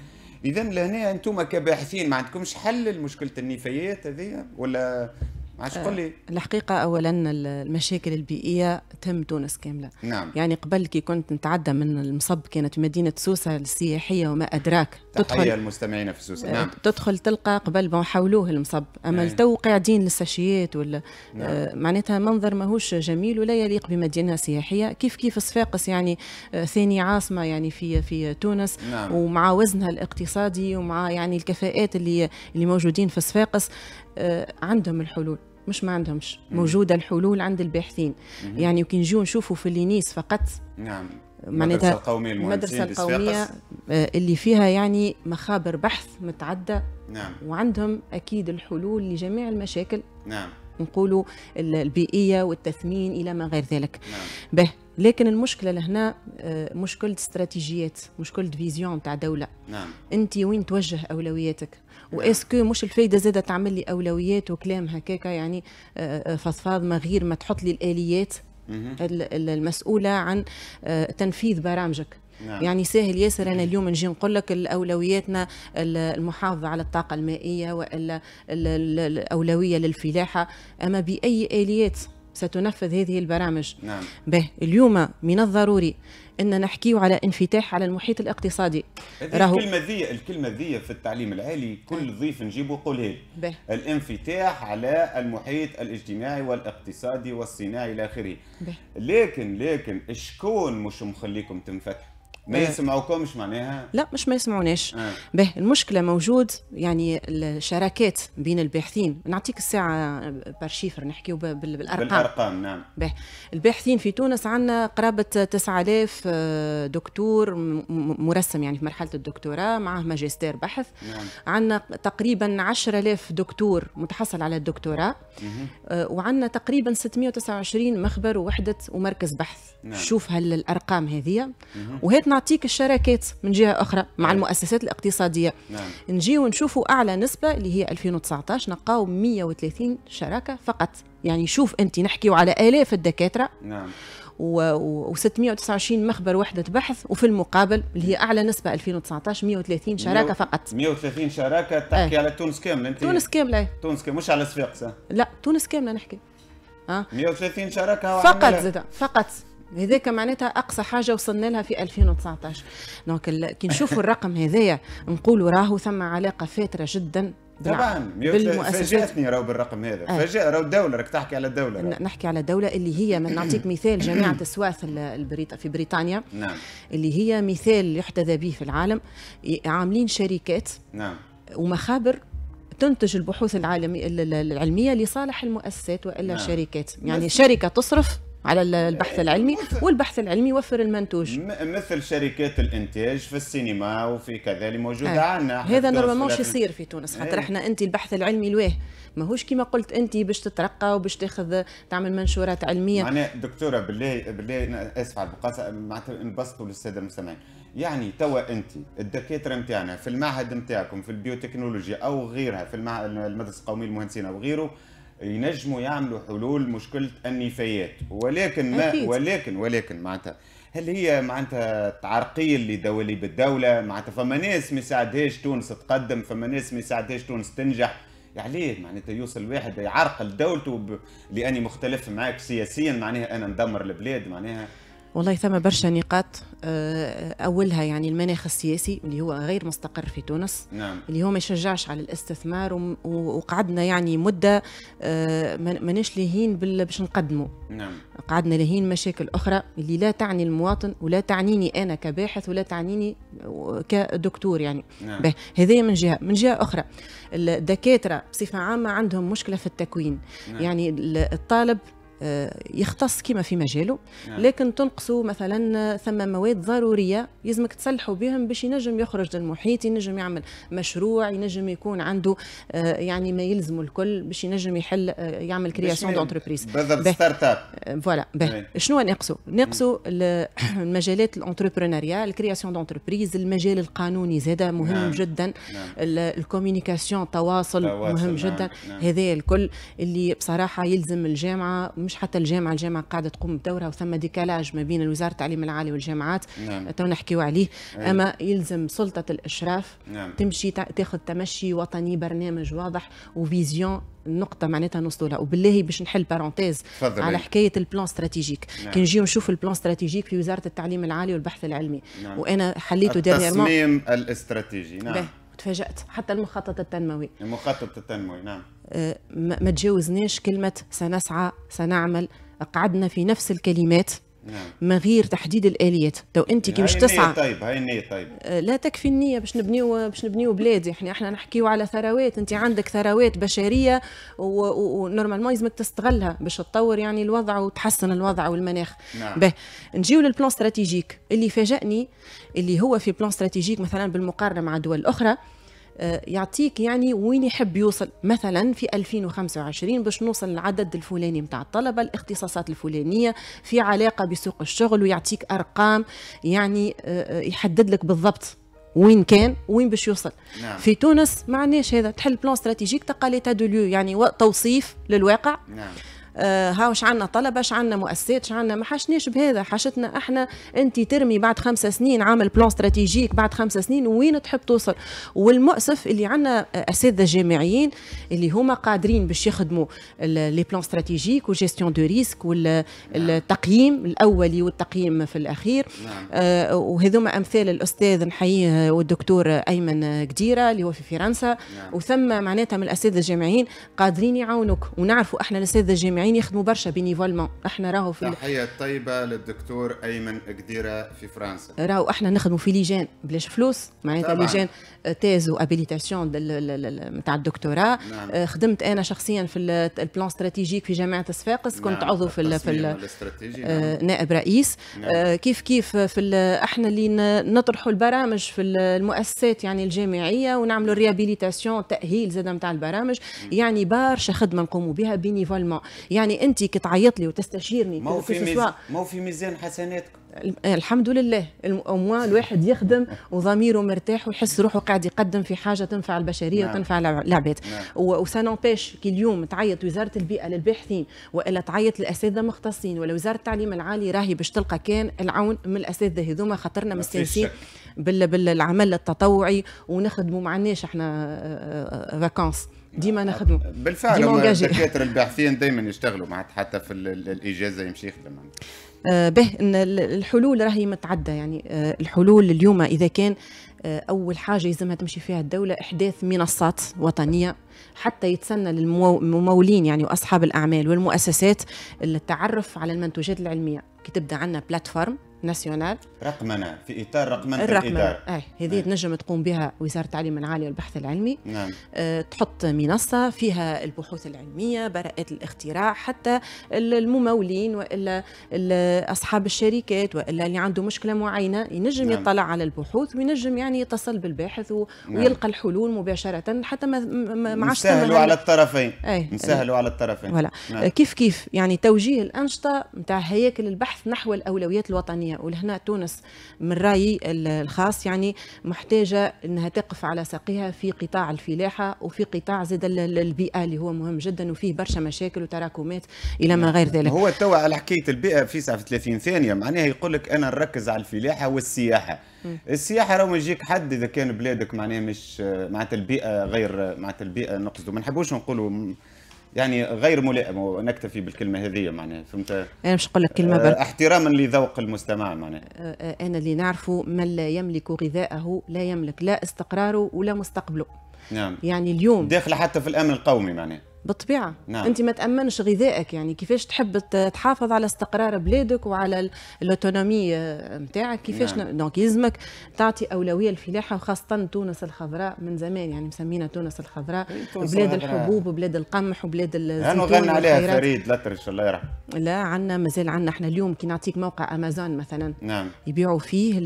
اذا لهنا انتم كباحثين ما عندكمش حل لمشكله النفايات هذه ولا آه، لي الحقيقه اولا المشاكل البيئيه تم تونس كامله نعم يعني قبل كي كنت نتعدى من المصب كانت مدينه سوسه السياحيه وما ادراك تدخل المستمعين في سوسه آه، نعم تدخل تلقى قبل ما حولوه المصب اما التو قاعدين للساشيات ولا آه، نعم. آه معناتها منظر ماهوش جميل ولا يليق بمدينه سياحيه كيف كيف صفاقس يعني آه ثاني عاصمه يعني في في تونس نعم. ومع وزنها الاقتصادي ومع يعني الكفاءات اللي اللي موجودين في صفاقس آه عندهم الحلول مش ما عندهمش موجوده الحلول عند الباحثين يعني كي نجيو نشوفوا في لينيس فقط نعم معناتها القوميه المدرسه القوميه آه، اللي فيها يعني مخابر بحث متعدده نعم وعندهم اكيد الحلول لجميع المشاكل نعم نقولوا البيئيه والتثمين الى ما غير ذلك نعم. به لكن المشكله لهنا آه، مشكله استراتيجيات مشكله فيزيون تاع دوله نعم انت وين توجه اولوياتك نعم. واسكو مش الفايده زادة تعمل لي اولويات وكلام هكاك يعني آه، آه، فضفاض ما غير ما تحط لي الاليات المسؤوله عن آه، تنفيذ برامجك نعم. يعني ساهل ياسر انا اليوم نجي نقول لك اولوياتنا المحافظه على الطاقه المائيه والا الاولويه للفلاحه اما باي اليات ستنفذ هذه البرامج نعم. به اليوم من الضروري ان نحكيو على انفتاح على المحيط الاقتصادي راهو الكلمه ذي الكلمه ذي في التعليم العالي كل نعم. ضيف نجيبه قولها الانفتاح على المحيط الاجتماعي والاقتصادي والصناعي الى اخره لكن لكن شكون مش مخليكم تنفتحوا ما آه. يسمعوكمش معناها لا مش ما يسمعوناش آه. به المشكله موجود يعني الشراكات بين الباحثين نعطيك الساعه بارشيفر نحكيو بالارقام بالارقام نعم به الباحثين في تونس عندنا قرابه 9000 آه، دكتور مرسم يعني في مرحله الدكتوراه معاه ماجستير بحث نعم. عندنا تقريبا 10000 دكتور متحصل على الدكتوراه آه، وعندنا تقريبا 629 مخبر ووحده ومركز بحث نعم. شوف هالارقام هذه وهات نعطيك الشراكات من جهه اخرى مع نعم. المؤسسات الاقتصاديه نعم. نجي ونشوفوا اعلى نسبه اللي هي 2019 نلقاو 130 شراكه فقط يعني شوف انت نحكيو على الاف الدكاتره نعم و629 مخبر وحده بحث وفي المقابل اللي هي اعلى نسبه 2019 130 شراكه فقط 130 شراكه تحكي آه. على تونس كامله انت تونس كامله إيه. تونس كامله مش على صفاقس لا تونس كامله نحكي اه 130 شراكه فقط زاد فقط هذاك معناتها اقصى حاجه وصلنا لها في 2019 دونك كي نشوفوا الرقم هذايا نقولوا راهو ثم علاقه فاتره جدا طبعا فاجاتني راهو بالرقم هذا آه. فاجأ راهو الدوله راك تحكي على الدوله رو. نحكي على الدوله اللي هي من نعطيك مثال جامعه السواث البريط... في بريطانيا نعم. اللي هي مثال يحتذى به في العالم عاملين شركات نعم ومخابر تنتج البحوث العالمية العلميه لصالح المؤسسات والا نعم. شركات يعني شركه تصرف على البحث إيه، العلمي والبحث العلمي يوفر المنتوج مثل شركات الانتاج في السينما وفي كذا اللي موجوده آه. عندنا هذا نورمالمون يصير في تونس خاطر إيه. احنا انت البحث العلمي الواه ماهوش كما قلت انت باش تترقى وباش تاخذ تعمل منشورات علميه معناها دكتوره بالله بالله انا اسف على البقاء معناتها نبسطوا للساده المستمعين يعني توا انت الدكاتره نتاعنا في المعهد نتاعكم في البيوتكنولوجيا او غيرها في المدرسه القوميه للمهندسين او غيره ينجموا يعملوا حلول مشكله النفايات ولكن ما أكيد. ولكن ولكن معناتها هل هي معناتها تعرقيل لدواليب الدوله معناتها فما ناس ما يساعدهاش تونس تقدم فما ناس ما يساعدهاش تونس تنجح عليه يعني معناتها يوصل واحد يعرقل دولته ب... لاني مختلف معاك سياسيا معناها انا ندمر البلاد معناها والله ثم برشا نقاط آه، اولها يعني المناخ السياسي اللي هو غير مستقر في تونس نعم. اللي هو ما يشجعش على الاستثمار وقعدنا يعني مده آه، ماناش لهين باش نقدمه نعم. قعدنا لهين مشاكل اخرى اللي لا تعني المواطن ولا تعنيني انا كباحث ولا تعنيني آه، كدكتور يعني نعم. هذه من جهه من جهه اخرى الدكاتره بصفه عامه عندهم مشكله في التكوين نعم. يعني الطالب آه، يختص كما في مجاله نعم. لكن تنقصوا مثلا آه، ثم مواد ضروريه يلزمك تصلحوا بهم باش ينجم يخرج للمحيط ينجم يعمل مشروع ينجم يكون عنده آه، يعني ما يلزم الكل باش ينجم يحل يعمل كرياسيون دونتربريز بالضبط ستارت اب فوالا شنو ناقصوا؟ ناقصوا المجالات الانتربرونيريا الكرياسيون دونتربريز المجال القانوني زاده مهم نعم. جدا نعم. الكوميونيكاسيون التواصل مهم نعم. جدا نعم. هذا الكل اللي بصراحه يلزم الجامعه مش حتى الجامعه الجامعه قاعده تقوم بدورها وثم ديكالاج ما بين وزاره التعليم العالي والجامعات نعم. تو نحكيو عليه أي. اما يلزم سلطه الاشراف نعم. تمشي تاخذ تمشي وطني برنامج واضح وفيزيون النقطه معناتها نوصلوا لها وبالله باش نحل بارونتيز فضل على حكايه البلان استراتيجيك نعم. كي نجيو نشوف البلان استراتيجيك في وزاره التعليم العالي والبحث العلمي نعم. وانا حليته دائما التصميم الاستراتيجي نعم تفاجات حتى المخطط التنموي المخطط التنموي نعم ما تجاوزناش كلمة سنسعى سنعمل قعدنا في نفس الكلمات نعم. من غير تحديد الاليات تو انت كي باش تسعى طيب هاي النيه طيب آه، لا تكفي النيه باش نبنيو باش نبنيو بلاد احنا احنا نحكيو على ثروات انت عندك ثروات بشريه ونورمالمون لازمك تستغلها باش تطور يعني الوضع وتحسن الوضع والمناخ نعم. به نجيو للبلان استراتيجيك اللي فاجئني اللي هو في بلان استراتيجيك مثلا بالمقارنه مع دول اخرى آه، يعطيك يعني وين يحب يوصل مثلا في 2025 باش نوصل العدد الفلاني نتاع الطلبة الاختصاصات الفلانية في علاقة بسوق الشغل ويعطيك أرقام يعني آه، آه، يحدد لك بالضبط وين كان وين باش يوصل نعم. في تونس ما عندناش هذا تحل بلان استراتيجيك تلقى ليتا دو ليو يعني توصيف للواقع نعم. آه، هاوش عنا طلبة ش عنا مؤسسات ش عنا ما حشناش بهذا حشتنا احنا انت ترمي بعد خمس سنين عامل بلان استراتيجيك بعد خمس سنين وين تحب توصل والمؤسف اللي عنا اساتذه جامعيين اللي هما قادرين باش يخدموا لي بلان استراتيجيك وجيستيون دو ريسك والتقييم الاولي والتقييم في الاخير نعم. آه وهذوما امثال الاستاذ نحييه والدكتور ايمن قديره اللي هو في فرنسا نعم. وثم معناتها من الاساتذه الجامعيين قادرين يعاونوك ونعرفوا احنا الاساتذه الجامعيين المستمعين يخدموا برشا بينيفولمون احنا راهو في تحيه طيبه للدكتور ايمن قديره في فرنسا راهو احنا نخدموا في ليجان بلاش فلوس معناتها ليجان تيز وابيليتاسيون نتاع الدكتوراه نعم. آه، خدمت انا شخصيا في البلان استراتيجيك في جامعه صفاقس كنت نعم، عضو في ال في ال آه، نعم. نائب رئيس نعم. آه، كيف كيف في احنا اللي نطرحوا البرامج في المؤسسات يعني الجامعيه ونعملوا ريابيليتاسيون نعم. تاهيل زاد نتاع البرامج نعم. يعني برشا خدمه نقوموا بها بينيفولمون يعني انت كي تعيط لي وتستشيرني ما في ميزان ما في ميزان حسناتك الحمد لله الموا الواحد يخدم وضميره مرتاح ويحس روحه قاعد يقدم في حاجه تنفع البشريه نعم. وتنفع العباد نعم. وسانوبيش كي اليوم تعيط وزاره البيئه للباحثين والا تعيط لاساتذه مختصين ولا وزاره التعليم العالي راهي باش تلقى كان العون من الاساتذه هذوما خاطرنا مستانسين بالعمل التطوعي ونخدموا معناش احنا فاكونس ديما آه، نخدموا بالفعل ديما الدكاتره الباحثين دائما يشتغلوا مع حتى في الاجازه يمشي يخدم آه، به ان الحلول راهي متعدده يعني آه، الحلول اليوم اذا كان اول حاجه يلزمها تمشي فيها الدوله احداث منصات وطنيه حتى يتسنى للممولين يعني واصحاب الاعمال والمؤسسات التعرف على المنتوجات العلميه كي تبدا عندنا بلاتفورم ناسيونال رقمنه في اطار رقمنه الاداره اي هذه نعم. تنجم تقوم بها وزاره التعليم العالي والبحث العلمي نعم. أه تحط منصه فيها البحوث العلميه براءات الاختراع حتى الممولين والا اصحاب الشركات والا اللي عنده مشكله معينه ينجم نعم. يطلع على البحوث وينجم يعني يتصل بالباحث و... نعم. ويلقى الحلول مباشره حتى ما ما عادش نسهلوا على الطرفين أي. نسهلوا على الطرفين ولا نعم. كيف كيف يعني توجيه الانشطه نتاع هياكل البحث نحو الاولويات الوطنيه الوطنيه ولهنا تونس من رايي الخاص يعني محتاجه انها تقف على ساقها في قطاع الفلاحه وفي قطاع زاد البيئه اللي هو مهم جدا وفيه برشا مشاكل وتراكمات الى ما غير ذلك هو توا على حكايه البيئه في 30 ثانيه معناها يقول لك انا نركز على الفلاحه والسياحه السياحه راه ما يجيك حد اذا كان بلادك معناها مش معناتها البيئه غير معناتها البيئه نقصده ما نحبوش نقولوا يعني غير ملائم ونكتفي بالكلمه هذه معناها فهمت انا مش نقول لك كلمه آه، برك احتراما لذوق المستمع معناها آه، آه، انا اللي نعرفه من لا يملك غذاءه لا يملك لا استقراره ولا مستقبله نعم يعني اليوم داخله حتى في الامن القومي معناها بالطبيعة نعم. أنت ما تأمنش غذائك يعني كيفاش تحب تحافظ على استقرار بلادك وعلى الأوتونومي نتاعك آه، كيفاش نعم. دونك يلزمك تعطي أولوية الفلاحة وخاصة تونس الخضراء من زمان يعني مسمينا تونس الخضراء بلاد الحبوب وبلاد القمح وبلاد الزيتون غنى عليها فريد لطرش الله يرحمه لا عندنا مازال عندنا احنا اليوم كي نعطيك موقع أمازون مثلا نعم. يبيعوا فيه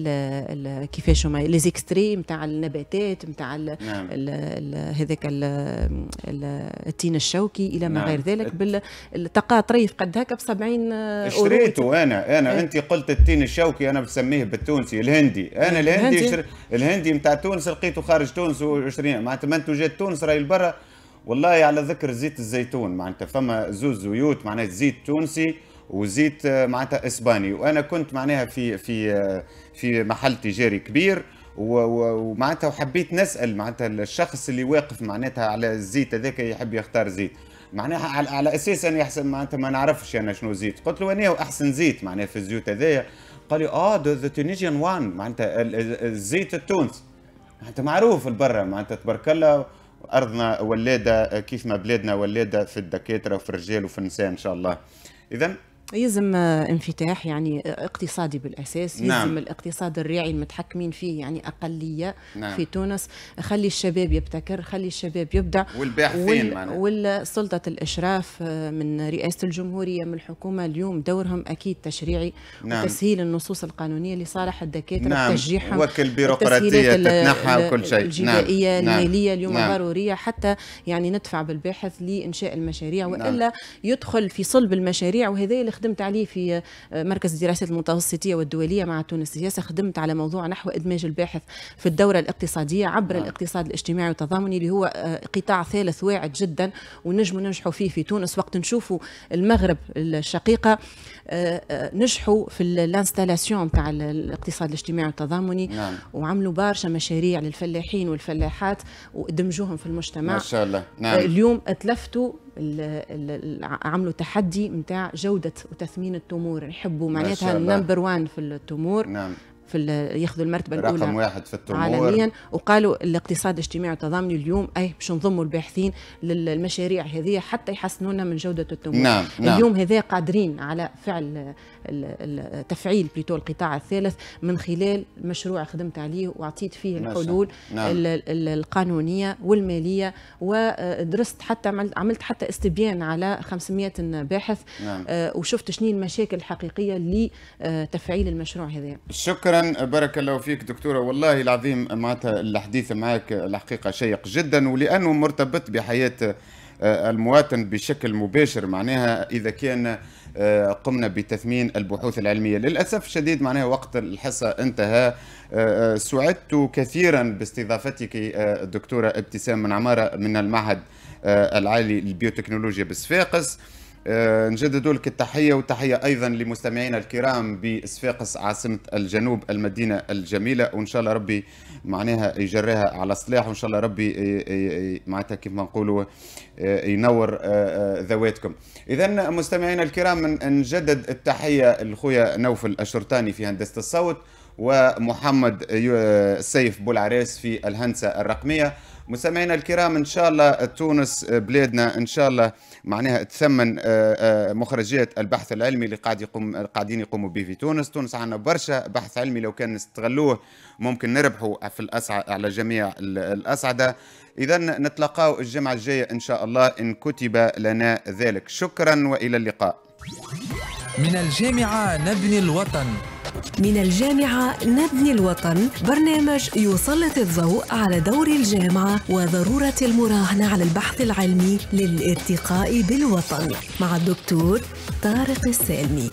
كيفاش هما ليزيكستري نتاع النباتات نتاع نعم. هذاك التين الشوكي الى ما نعم. غير ذلك بالتقاط طريف قد هكا ب 70 اشتريته انا انا إيه. انت قلت التين الشوكي انا بسميه بالتونسي الهندي انا إيه، الهندي الهندي, شر... الهندي نتاع تونس لقيته خارج تونس و20 معناتها منتوجات تونس راهي البرة والله على ذكر زيت الزيتون معناتها فما زوز زيوت معناتها زيت تونسي وزيت معناتها اسباني وانا كنت معناها في في في محل تجاري كبير ومعناتها وحبيت نسال معناتها الشخص اللي واقف معناتها على الزيت هذاك يحب يختار زيت معناها على, على اساس انا احسن معناتها ما نعرفش انا شنو زيت قلت له انا احسن زيت معناها في الزيوت هذايا قال لي اه ذا تونيجيان وان معناتها الزيت التونسي معناتها معروف البرة معناتها تبارك الله ارضنا ولاده كيف ما بلادنا ولاده في الدكاتره وفي الرجال وفي النساء ان شاء الله اذا يلزم آه، انفتاح يعني آه، اقتصادي بالاساس يلزم نعم. الاقتصاد الريعي المتحكمين فيه يعني اقليه نعم. في تونس خلي الشباب يبتكر خلي الشباب يبدع والباحثين وال... والسلطه الاشراف آه، من رئاسه الجمهوريه من الحكومه اليوم دورهم اكيد تشريعي نعم. وتسهيل النصوص القانونيه لصالح الدكاتره نعم. تشجيعهم بيروقراطيه تتنحى وكل شيء الجزائيه نعم. نعم. الماليه اليوم نعم. ضروريه حتى يعني ندفع بالباحث لانشاء المشاريع نعم. والا نعم. يدخل في صلب المشاريع وهذا خدمت عليه في آه، مركز الدراسات المتوسطيه والدوليه مع تونس السياسه خدمت على موضوع نحو ادماج الباحث في الدوره الاقتصاديه عبر نعم. الاقتصاد الاجتماعي والتضامني اللي هو آه، قطاع ثالث واعد جدا ونجم ننجحوا فيه في تونس وقت نشوفوا المغرب الشقيقه آه، نجحوا في الانستالاسيون تاع الاقتصاد الاجتماعي والتضامني نعم. وعملوا برشا مشاريع للفلاحين والفلاحات ودمجوهم في المجتمع ما شاء الله نعم. اليوم اتلفتوا عملوا تحدي نتاع جوده وتثمين التمور نحبوا يعني معناتها نمبر وان في التمور نعم. في ياخذوا المرتبه الاولى رقم واحد في التمور عالميا وقالوا الاقتصاد الاجتماعي والتضامني اليوم اي باش نضموا الباحثين للمشاريع هذه حتى يحسنونا من جوده التمور نعم. نعم. اليوم نعم. هذا قادرين على فعل تفعيل بليتو القطاع الثالث من خلال مشروع خدمت عليه وعطيت فيه نعم. الحلول نعم. القانونيه والماليه ودرست آه، حتى عملت حتى استبيان على 500 باحث نعم. آه، وشفت شنو المشاكل الحقيقيه لتفعيل آه، المشروع هذا شكرا بارك الله فيك دكتوره والله العظيم معناتها الحديث معك الحقيقه شيق جدا ولانه مرتبط بحياه آه، المواطن بشكل مباشر معناها اذا كان آه، قمنا بتثمين البحوث العلميه للاسف الشديد معناها وقت الحصه انتهى آه، سعدت كثيرا باستضافتك الدكتوره ابتسام من عماره من المعهد العالي للبيوتكنولوجيا بصفاقس آه، نجدد لك التحية والتحية أيضا لمستمعينا الكرام بصفاقس عاصمة الجنوب المدينة الجميلة وإن شاء الله ربي معناها يجريها على صلاح وإن شاء الله ربي معناتها كيف ما نقولوا آه، ينور آه، ذواتكم إذا مستمعينا الكرام نجدد التحية لخويا نوفل الشرطاني في هندسة الصوت ومحمد سيف بولعريس في الهندسة الرقمية مستمعينا الكرام إن شاء الله تونس بلادنا إن شاء الله معناها تثمن آه، آه، مخرجات البحث العلمي اللي قاعد يقوم قاعدين يقوموا به في تونس تونس عندنا برشا بحث علمي لو كان نستغلوه ممكن نربحوا في الأسع... على جميع الأصعدة إذا نتلقاو الجمعة الجاية إن شاء الله إن كتب لنا ذلك شكرا وإلى اللقاء من الجامعة نبني الوطن من الجامعة نبني الوطن برنامج يسلط الضوء على دور الجامعة وضرورة المراهنة على البحث العلمي للارتقاء بالوطن مع الدكتور طارق السالمي